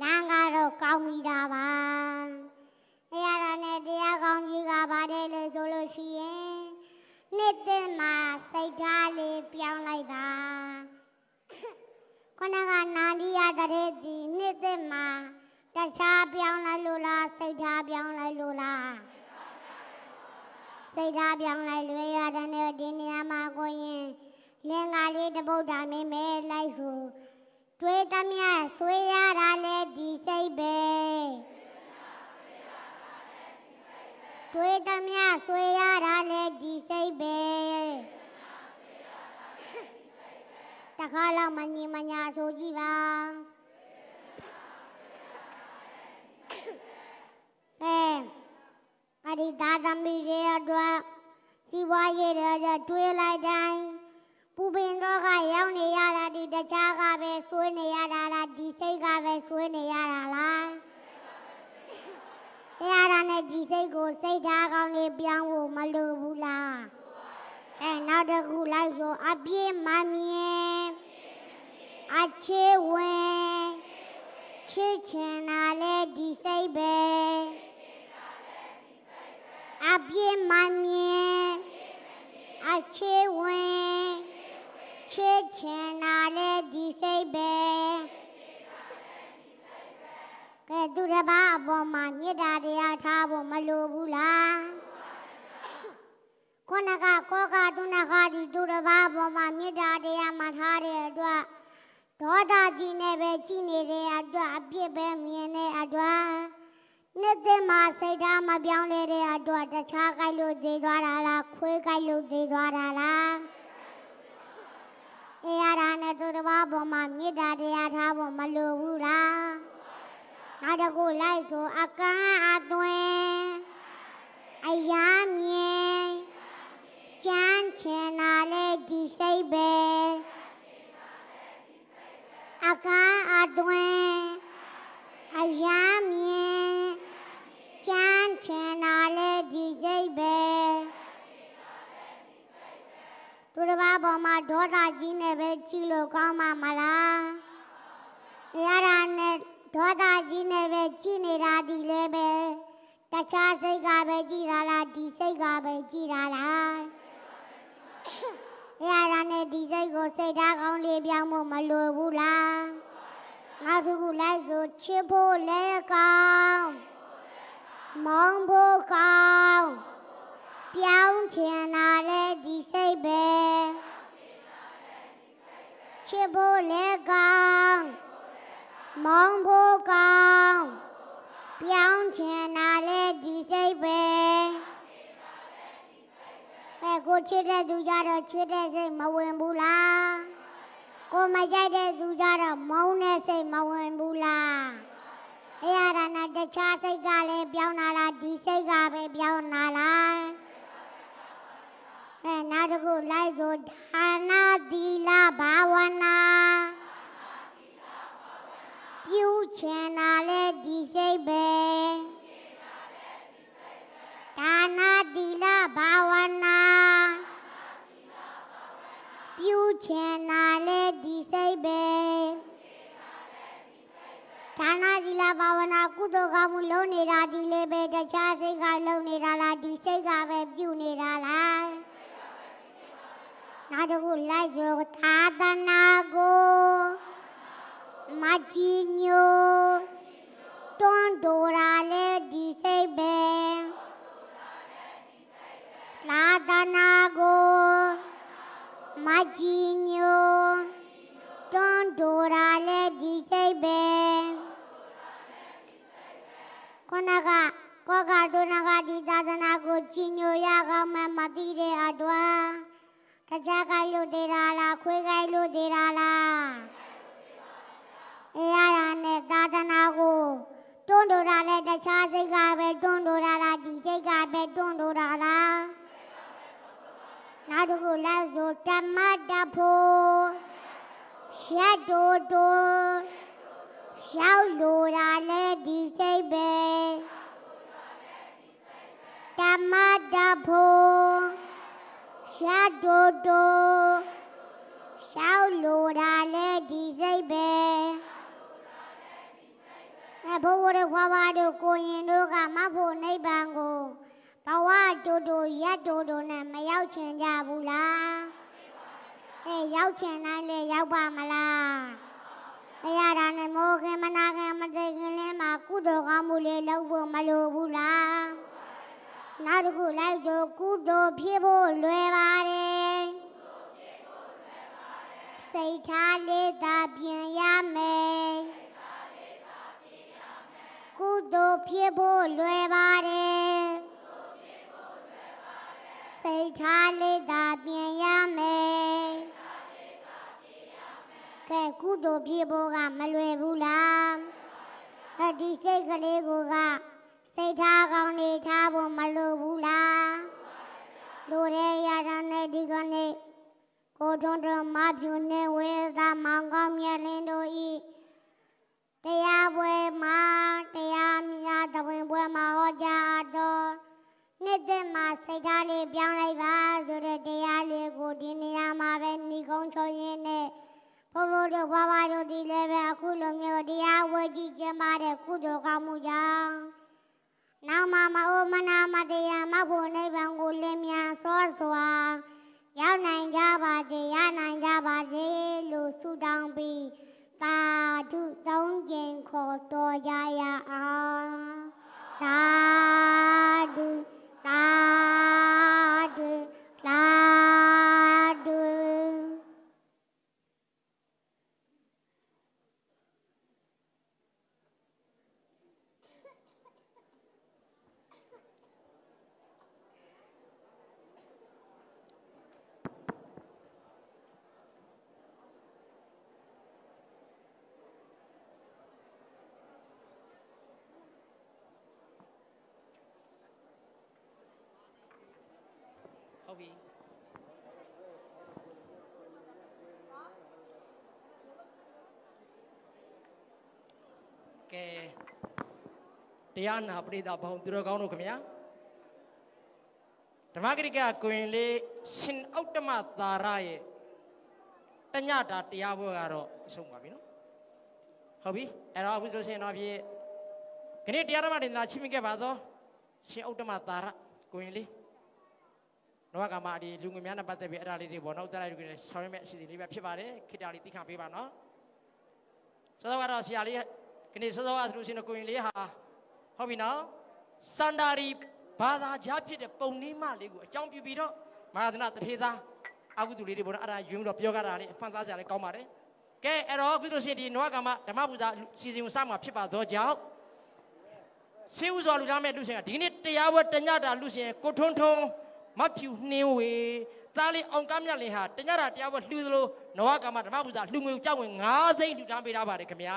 လမ်းကတော့ကောင်းပြီတာပါ။အဲရတာနဲ့တရားကောင်းကြီးကပါတယ်လို့ဆိုလို့ရှိရင်နှစ်သစ်မှာစိတ်ဓာတ်လေးပြောင်းလိုက်ပါ။ခဏကနာဒီယာတရေဒီနှစ်သစ်မှာတခြားပြောင်းလိုက်လို့လားစိတ်ဓာတ်ပြောင်းလိုက်လို့လားစိတ်ဓာတ်ပြောင်းလိုက်လွေရတဲ့ဒီနေရာမှာကိုရင်လင်္ကာလေးတပုတ်တာမင်းမဲလိုက်ဟုတွေးသမျှဆွေးရတာလဲဒီစိတ်ပဲတွေးသမျှဆွေးရတာလဲဒီစိတ်ပဲတခါလောက်မညီမညာဆိုကြည့်ပါအဲအချေဝင်ချစ်ချင်တာလဲဒီစိတ်ပဲအပြည့်မမြင်အချေဝင်ချစ်ချင်တာလဲဒီစိတ်ပဲကဲသူတစ်ပါးအပေါ်မှာမြစ်တာတရားထားဖို့မလိုဘူးလားခုနကကောကသူနကဒီသူတစ်ပါးအပေါ်မှာမြစ်တာတရားမှာထားတဲ့အတွက်ဒေါသကြီးနဲ့ပဲကြည်နေတဲ့အတွက်အပြစ်ပဲမြင်တဲ့အတွက်နှစ်သက်မှာစိတ်ထားမပြောင်းလဲတဲ့အတွက်တခြားကြိုက်လို့သေးသွားတာလားခွေးကြိုက်လို့သေးသွားတာလားအေးရတာနဲ့သူတစ်ပါးပေါ်မှာမေတ္တာတရားထားဖို့မလိုဘူးလားနောက်တစ်ခုလိုက်ဆိုအကန့်အသွင်အယားမြင်ကြမ်းချင်တာလေဒီစိတ်ပဲအကားအတွင်အရာမြင်ကြမ်းချင်တော်လဲဒီစိတ်ပဲသူတစ်ပါးပေါ်မှာဒေါသကြီးနေပဲချီလို့ကောင်းမှာမလားတရားရနဲ့ဒေါသကြီးနေပဲကြည်နေတာဒီလည်းပဲတခြားစိတ်ကပဲကြည်တာလားဒီစိတ်ကပဲကြည်တာလား။အဲအားနဲ့ဒီစိတ်ကိုစိတ်ထားကောင်းလေးပြောင်းဖို့မလိုဘူးလား။နောက်တစ်ခုလိုက်ဆိုချစ်ဖို့လည်းကောင်း။မောင်းဖို့ကောင်း။ပြောင်းချင်တာလည်းဒီစိတ်ပဲ။ချစ်ဖို့လည်းကောင်း။မောင်းဖို့ကောင်း။ပြောင်းချင်တာလည်းဒီစိတ်ပဲ။အဲကိုချစ်တဲ့သူကြတော့ချစ်တဲ့စိတ်မဝင်ဘူးလားကိုမကြိုက်တဲ့သူကြတော့မုန်းတဲ့စိတ်မဝင်ဘူးလားအဲ့ရတာနဲ့တခြားစိတ်ကလည်းပြောင်းလာလားဒီစိတ်ကပဲပြောင်းလာလားအဲနောက်တစ်ခုလိုက်ဆိုဒါနာသီလဘာဝနာပြုချင်တာလဲဒီစိတ်ပဲဒါနာသီလဘာဝနာပြုချင်တာလဲဒီစိတ်ပဲဒါနာသီလဘာဝနာကုသိုလ်ကောင်းမှုလုပ်နေတာဒီလေပဲတခြားစိတ်ကလုပ်နေတာလားဒီစိတ်ကပဲပြုနေတာလားနောက်တစ်ခုလိုက်ရောသာသနာကိုမကြီးညိုတွန်းတော်လာလေဒီစိတ်ပဲသာသနာကိုမကြည်ညိုတွန်းတိုရာလဲဒီစိတ်ပဲခုနကကောကဒုနကဒီသာသနာကိုကြည်ညိုရကောင်းမှမသိတဲ့အတွက်တခြားကလို့သေးတာလားခွေးကလို့သေးတာလားအေးရရနဲ့သာသနာကိုတွန်းတိုရာလဲတခြားစိတ်ကပဲတွန်းတိုရာလားဒီစိတ်ကပဲတွန်းတိုရာလားနာဒုကိုလာဇိုတမတဖို့ရတိုတိုရောက်လိုလာလဲဒီစိတ်ပဲတမတဖို့ရတိုတိုရောက်လိုလာလဲဒီစိတ်ပဲအဘဝရခွာပါတို့ကိုရင်တို့ကမဖို့နိဗ္ဗာန်ကိုဘဝတိုတိုရတိုတိုနဲ့မရောက်ချင်ကြရောက်ချင်တိုင်းလေရောက်ပါမလားတရားဒါနဲ့မိုးခင်မနာခင်မသိခင်လင်းမှာကုသိုလ်ကောင်းမှုလေးလုပ်ဖို့မလိုဘူးလားနောက်တစ်ခုလိုက်ကြကုသိုလ်ဖြစ်ဖို့လွယ်ပါတယ်စိတ်ထားလေးသာပြင်ရမယ်ကုသိုလ်ဖြစ်ဖို့လွယ်ပါတယ်စိတ်ထားလေးသာပြင်ရမယ်ကဲကုသိုလ်ဖြစ်ဖို့ကမလွယ်ဘူးလားအဲဒီစိတ်ကလေးကိုကစိတ်ထားကောင်းနေထားဖို့မလိုဘူးလားတို့ရေရာဇနဲ့ဒီကနေ့ကိုထွန်းထွန်းမပြူနဲ့ဝေသာမောင်ကောင်းမြတ်လင်းတို့ဤတရားပွဲမှာတရားများသဝင်ပွဲမှာဟောကြားတော်နှစ်သက်မှာစိတ်ထားလေးပြောင်းလိုက်ပါဆိုတဲ့တရားလေးကိုဒီနေရာမှာပဲညီကုန်းချုပ်ရဘုံဘုံတို့ဘာဘာတို့ဒီလည်းပဲအခုလိုမျိုးတရားဝေကြီးကျင်းပါတဲ့ကုသိုလ်ကောင်းမှုကြောင့်နောက်မှမအိုမနာမတရားမဖို့နိဗ္ဗာန်ကိုလင်းမြန်စောစွာ ရောက်နိုင်ကြပါစေရနိုင်ကြပါစေလို့ဆုတောင်းပြီးသာဓုသုံးကျင်ခေါ်တော်ကြရအောင်သာကဲတရားနာပရိသတ်ဘောင်သူတော်ကောင်းတို့ခမညာဓမ္မဂရိကကွင်လေးရှင်ဥတ္တမသာရရဲ့တညတာတရားပွဲကတော့အဆုံးပါပြီနော်ဟုတ်ပြီအဲ့တော့အခုဆိုရှင်တော့ဖြစ်ခဏတရားဓမ္မဒေသနာချိမိခဲ့ပါသောရှင်ဥတ္တမသာရကွင်လေးနောကမှာဒီလူငွေများနဲ့ပတ်သက်ပြီးအဲ့ဒါလေးတွေပေါ့နောက်တက်လိုက်လို့ဆောင်ရွက်မဲ့အစီအစဉ်လေးပဲဖြစ်ပါတယ်ခိတ္တာလေးသိခံပေးပါနော်ဆိုတော့ကတော့ဆရာလေးခဏစောစောကဆိုလို့ရှိရင်ကိုရင်လေးဟာဟုတ်ပြီနော်စန္ဒာရီဘာသာကြားဖြစ်တဲ့ပုံနှိမလေးကိုအကြောင်းပြပြီးတော့မာရဒနာတထေသားအကုသူလေးတွေပေါ့နော်အဲ့ဒါယူပြီးတော့ပြောကြတာလေးဖန်သားစရာလေးကောင်းပါတယ်ကဲအဲ့တော့ကုသိုလ်ရှင်ဒီနဝကမ္မဓမ္မပူဇာစီစဉ်စမှာဖြစ်ပါတော့ကြောင့်ဆေးဥစွာလူသားမဲ့လူရှင်ကဒီနေ့တရားဝတ်တညတာလူရှင်ကိုထွန်းထွန်းမဖြူနှင်းဝေသားလေးအောင်ကမြတ်လေးဟာတညတာတရားဝတ်လှူသလိုနဝကမ္မဓမ္မပူဇာလှူငွေကြောက်ဝင်9သိန်းလူသားပေးထားပါတယ်ခင်ဗျာ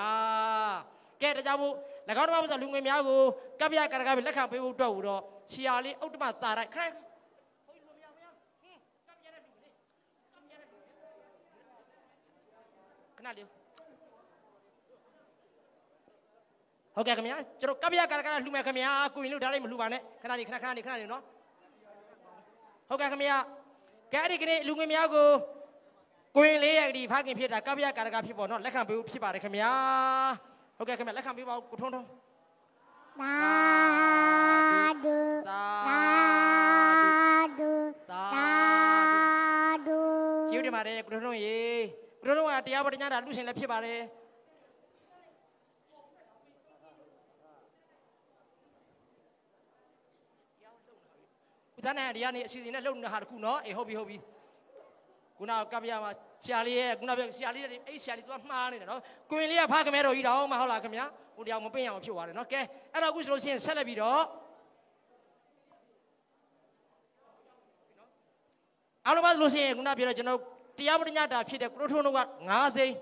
ကဲဒါကြောင့်မို့၎င်းတို့ဘာဆိုလူငယ်များကိုကပ္ပယကရကပဲလက်ခံပေးဖို့အတွက်ဟူတော့ဆရာလေးဥတ္တမသာရိုက်ခရိုင်ခဏလေးဟုတ်ကဲ့ခင်ဗျာကျွန်တော်ကပ္ပယကရကလှူမယ်ခင်ဗျာကိုရင်လို့ဒါလိုက်မလှူပါနဲ့ခဏလေးခဏခဏလေးခဏလေးနော်ဟုတ်ကဲ့ခင်ဗျာကဲအဲ့ဒီကနေ့လူငယ်များကိုကိုရင်လေးရဲ့ဒီဖခင်ဖြစ်တာကပ္ပယကရကဖြစ်ပေါ်နော်လက်ခံပေးဖို့ဖြစ်ပါတယ်ခင်ဗျာဟုတ်ကဲ့ခင်ဗျလက်ခံပေးပါဦးကိုထွန်းထွန်းသာဓုသာဓုသာဓုကျေးဇူးတင်ပါတယ်ကိုထွန်းထွန်းရေကိုထွန်းထွန်းကတရားပရိညာတာလူရှင်လည်းဖြစ်ပါတယ်ဒါနဲ့ဒီကနေအစီအစဉ်နဲ့လုပ်နေတာတခုနော်အေးဟုတ်ပြီဟုတ်ပြီခုနကကပြမှာဆရာလေးရဲ့ခုနပြောဆရာလေးရဲ့အဲ့ဆရာလေးသူကမှားနေတယ်နော်ကွင်လေးကဖားခမဲတော်ကြီးတောင်မှဟုတ်လားခင်ဗျာဟိုတရားမပင့်ရအောင်ဖြစ်သွားတယ်နော်ကဲအဲ့တော့အခုဆိုလို့ရှိရင်ဆက်လက်ပြီးတော့အားလုံးပါလို့ရှိရင်ခုနပြောတဲ့ကျွန်တော်တရားပဋိညာတာဖြစ်တဲ့ကုထုံးတို့က9သိန်း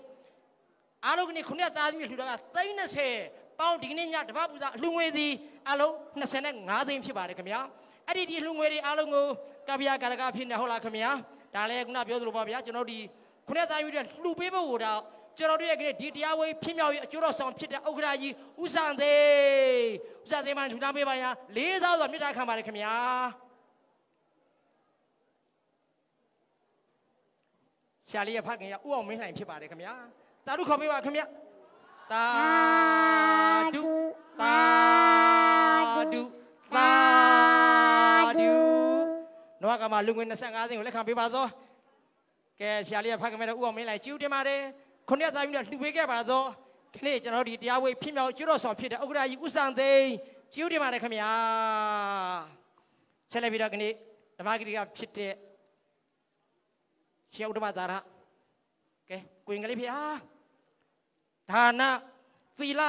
အားလုံးကနေခုနှစ်သားသမီးလှူတာက30ပေါင်းဒီကနေ့ညတပတ်ပူဇာအလှူငွေသည်အားလုံး25သိန်းဖြစ်ပါတယ်ခင်ဗျာအဲ့ဒီဒီလှူငွေတွေအားလုံးကိုကဗျာကာရကဖြစ်နေဟုတ်လားခင်ဗျာဒါလည်းခုနပြောသလိုပါဗျာကျွန်တော်ဒီခုနကသားယူတဲ့လှူပေးဖို့ဟိုတော့ကျွန်တော်တို့ရဲ့ကလေးဒီတရားဝေးဖြစ်မြောက်ရေးအကျိုးတော်ဆောင်ဖြစ်တဲ့ဥက္ကရာကြီးဥဇံသေးဥဇံသေးမှလူသားပေးပါရန်လေးစားစွာမြတ်တာခံပါရခင်ဗျာဆရာလေးရဲ့ဖခင်ကဥအောင်မင်းလှိုင်ဖြစ်ပါတယ်ခင်ဗျာတာတို့ခေါ်ပေးပါခင်ဗျာတာဒုတာဒုတာဒုနောကမှာလူငွေ25စင်းကိုလက်ခံပေးပါသောကဲဆရာလေးကဖတ်ခမဲတော့ဥအောင်မင်းလိုက်ကျူးတင်ပါတယ်ခုနှစ်သားပြီးတော့လှူပေးခဲ့ပါတော့ခနေ့ကျွန်တော်ဒီတရားဝေးဖြစ်မြောက်ကျွတော်ဆောင်ဖြစ်တဲ့ဥက္ကရာကြီးဥဆောင်သိန်းကျူးတင်ပါတယ်ခင်ဗျာဆက်လက်ပြီးတော့ခနေ့ဓမ္မဂရိကဖြစ်တဲ့ဆရာဥဒ္ဓမသာရကဲကိုင်ကလေးဖေဟာဒါနသီလ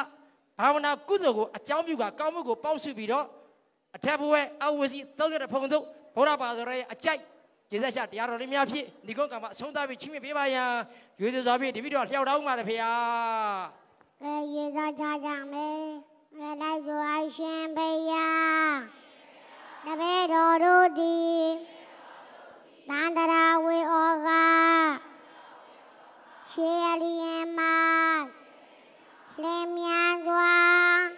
ဘာဝနာကုသိုလ်ကိုအကြောင်းပြုကကောင်းမှုကိုပေါင်းစုပြီးတော့အထက်ဘဝအဝစီသုံးရတဲ့ဖုံတို့ဘုရားပါတော်ရဲ့အကြိုက်现在想，第二轮的面试，你给我干嘛？从单位清名牌牌呀？有的照片，你为了跳楼的牌我一个长辈，来做安排呀。他被道路的，他被道路的，心里满，心里满装，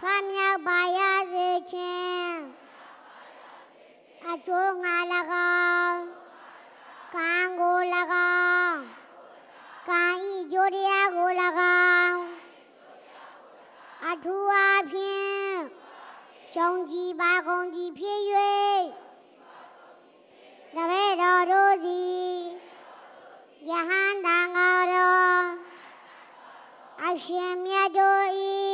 他没有把钥匙阿中阿拉冈，干恩古拉冈，卡伊乔利亚古拉冈，阿土阿平，雄鸡把公鸡平原，那边老多的，约翰丹格尔，阿西米阿多伊。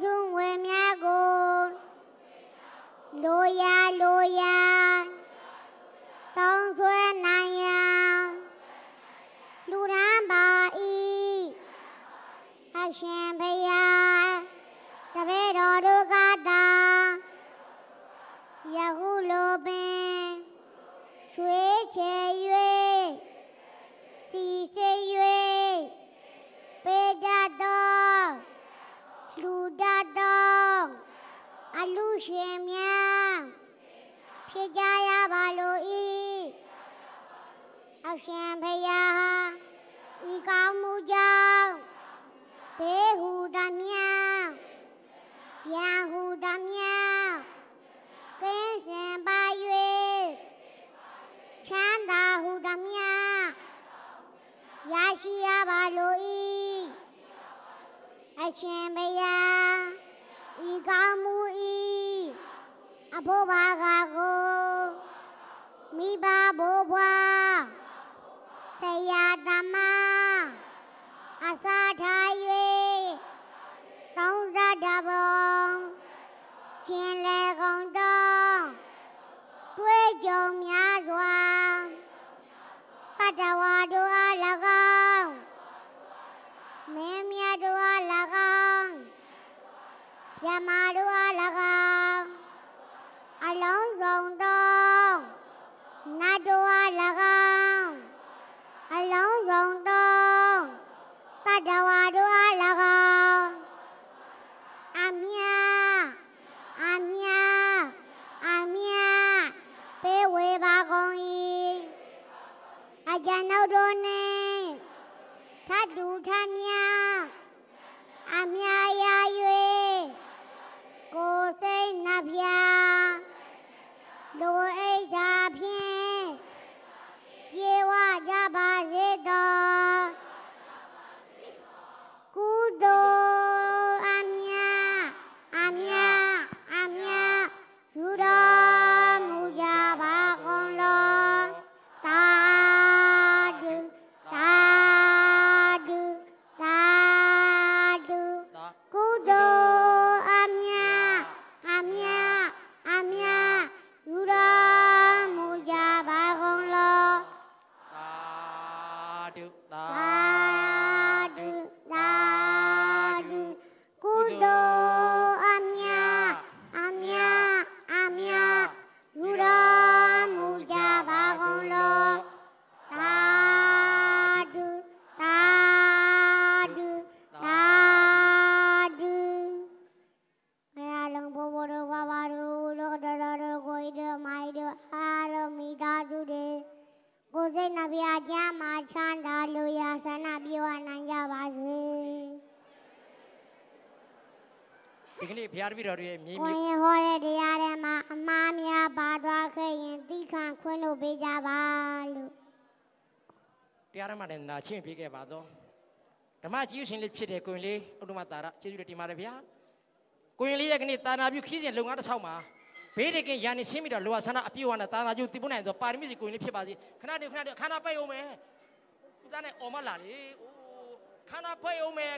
doing well. boa água. 那就。ပြည်တော်တို့ရဲ့မြေမြဘုန်းကြီးဟောတဲ့တရားထဲမှာအမှားများပါသွားခဲ့ရင်သီခံခွင့်လို့ပေးကြပါလို့တရားဓမ္မနဲ့နာချင်းပေးခဲ့ပါတော့ဓမ္မကြီးရှင်လေးဖြစ်တဲ့ကိုရင်လေးဥတ္တမတာရကျေးဇူးတင်ပါတယ်ဗျာကိုရင်လေးရဲ့ကနေ့တာနာပြုခီးစဉ်လုပ်ငန်းတစ်ဆောင်မှာဘေးဒကင်ရန်နေရှင်းပြီးတော့လောကဆန္ဒအပြည့်ဝနဲ့တာနာကျုပ်တည်ဖို့နိုင်တော့ပါရမီစီကိုရင်လေးဖြစ်ပါစေခဏတည်းခဏတည်းခန္ဓာပိတ်အောင်မယ်ဦးသားနဲ့အော်မလာလေခန္ဓာပိတ်အောင်မယ်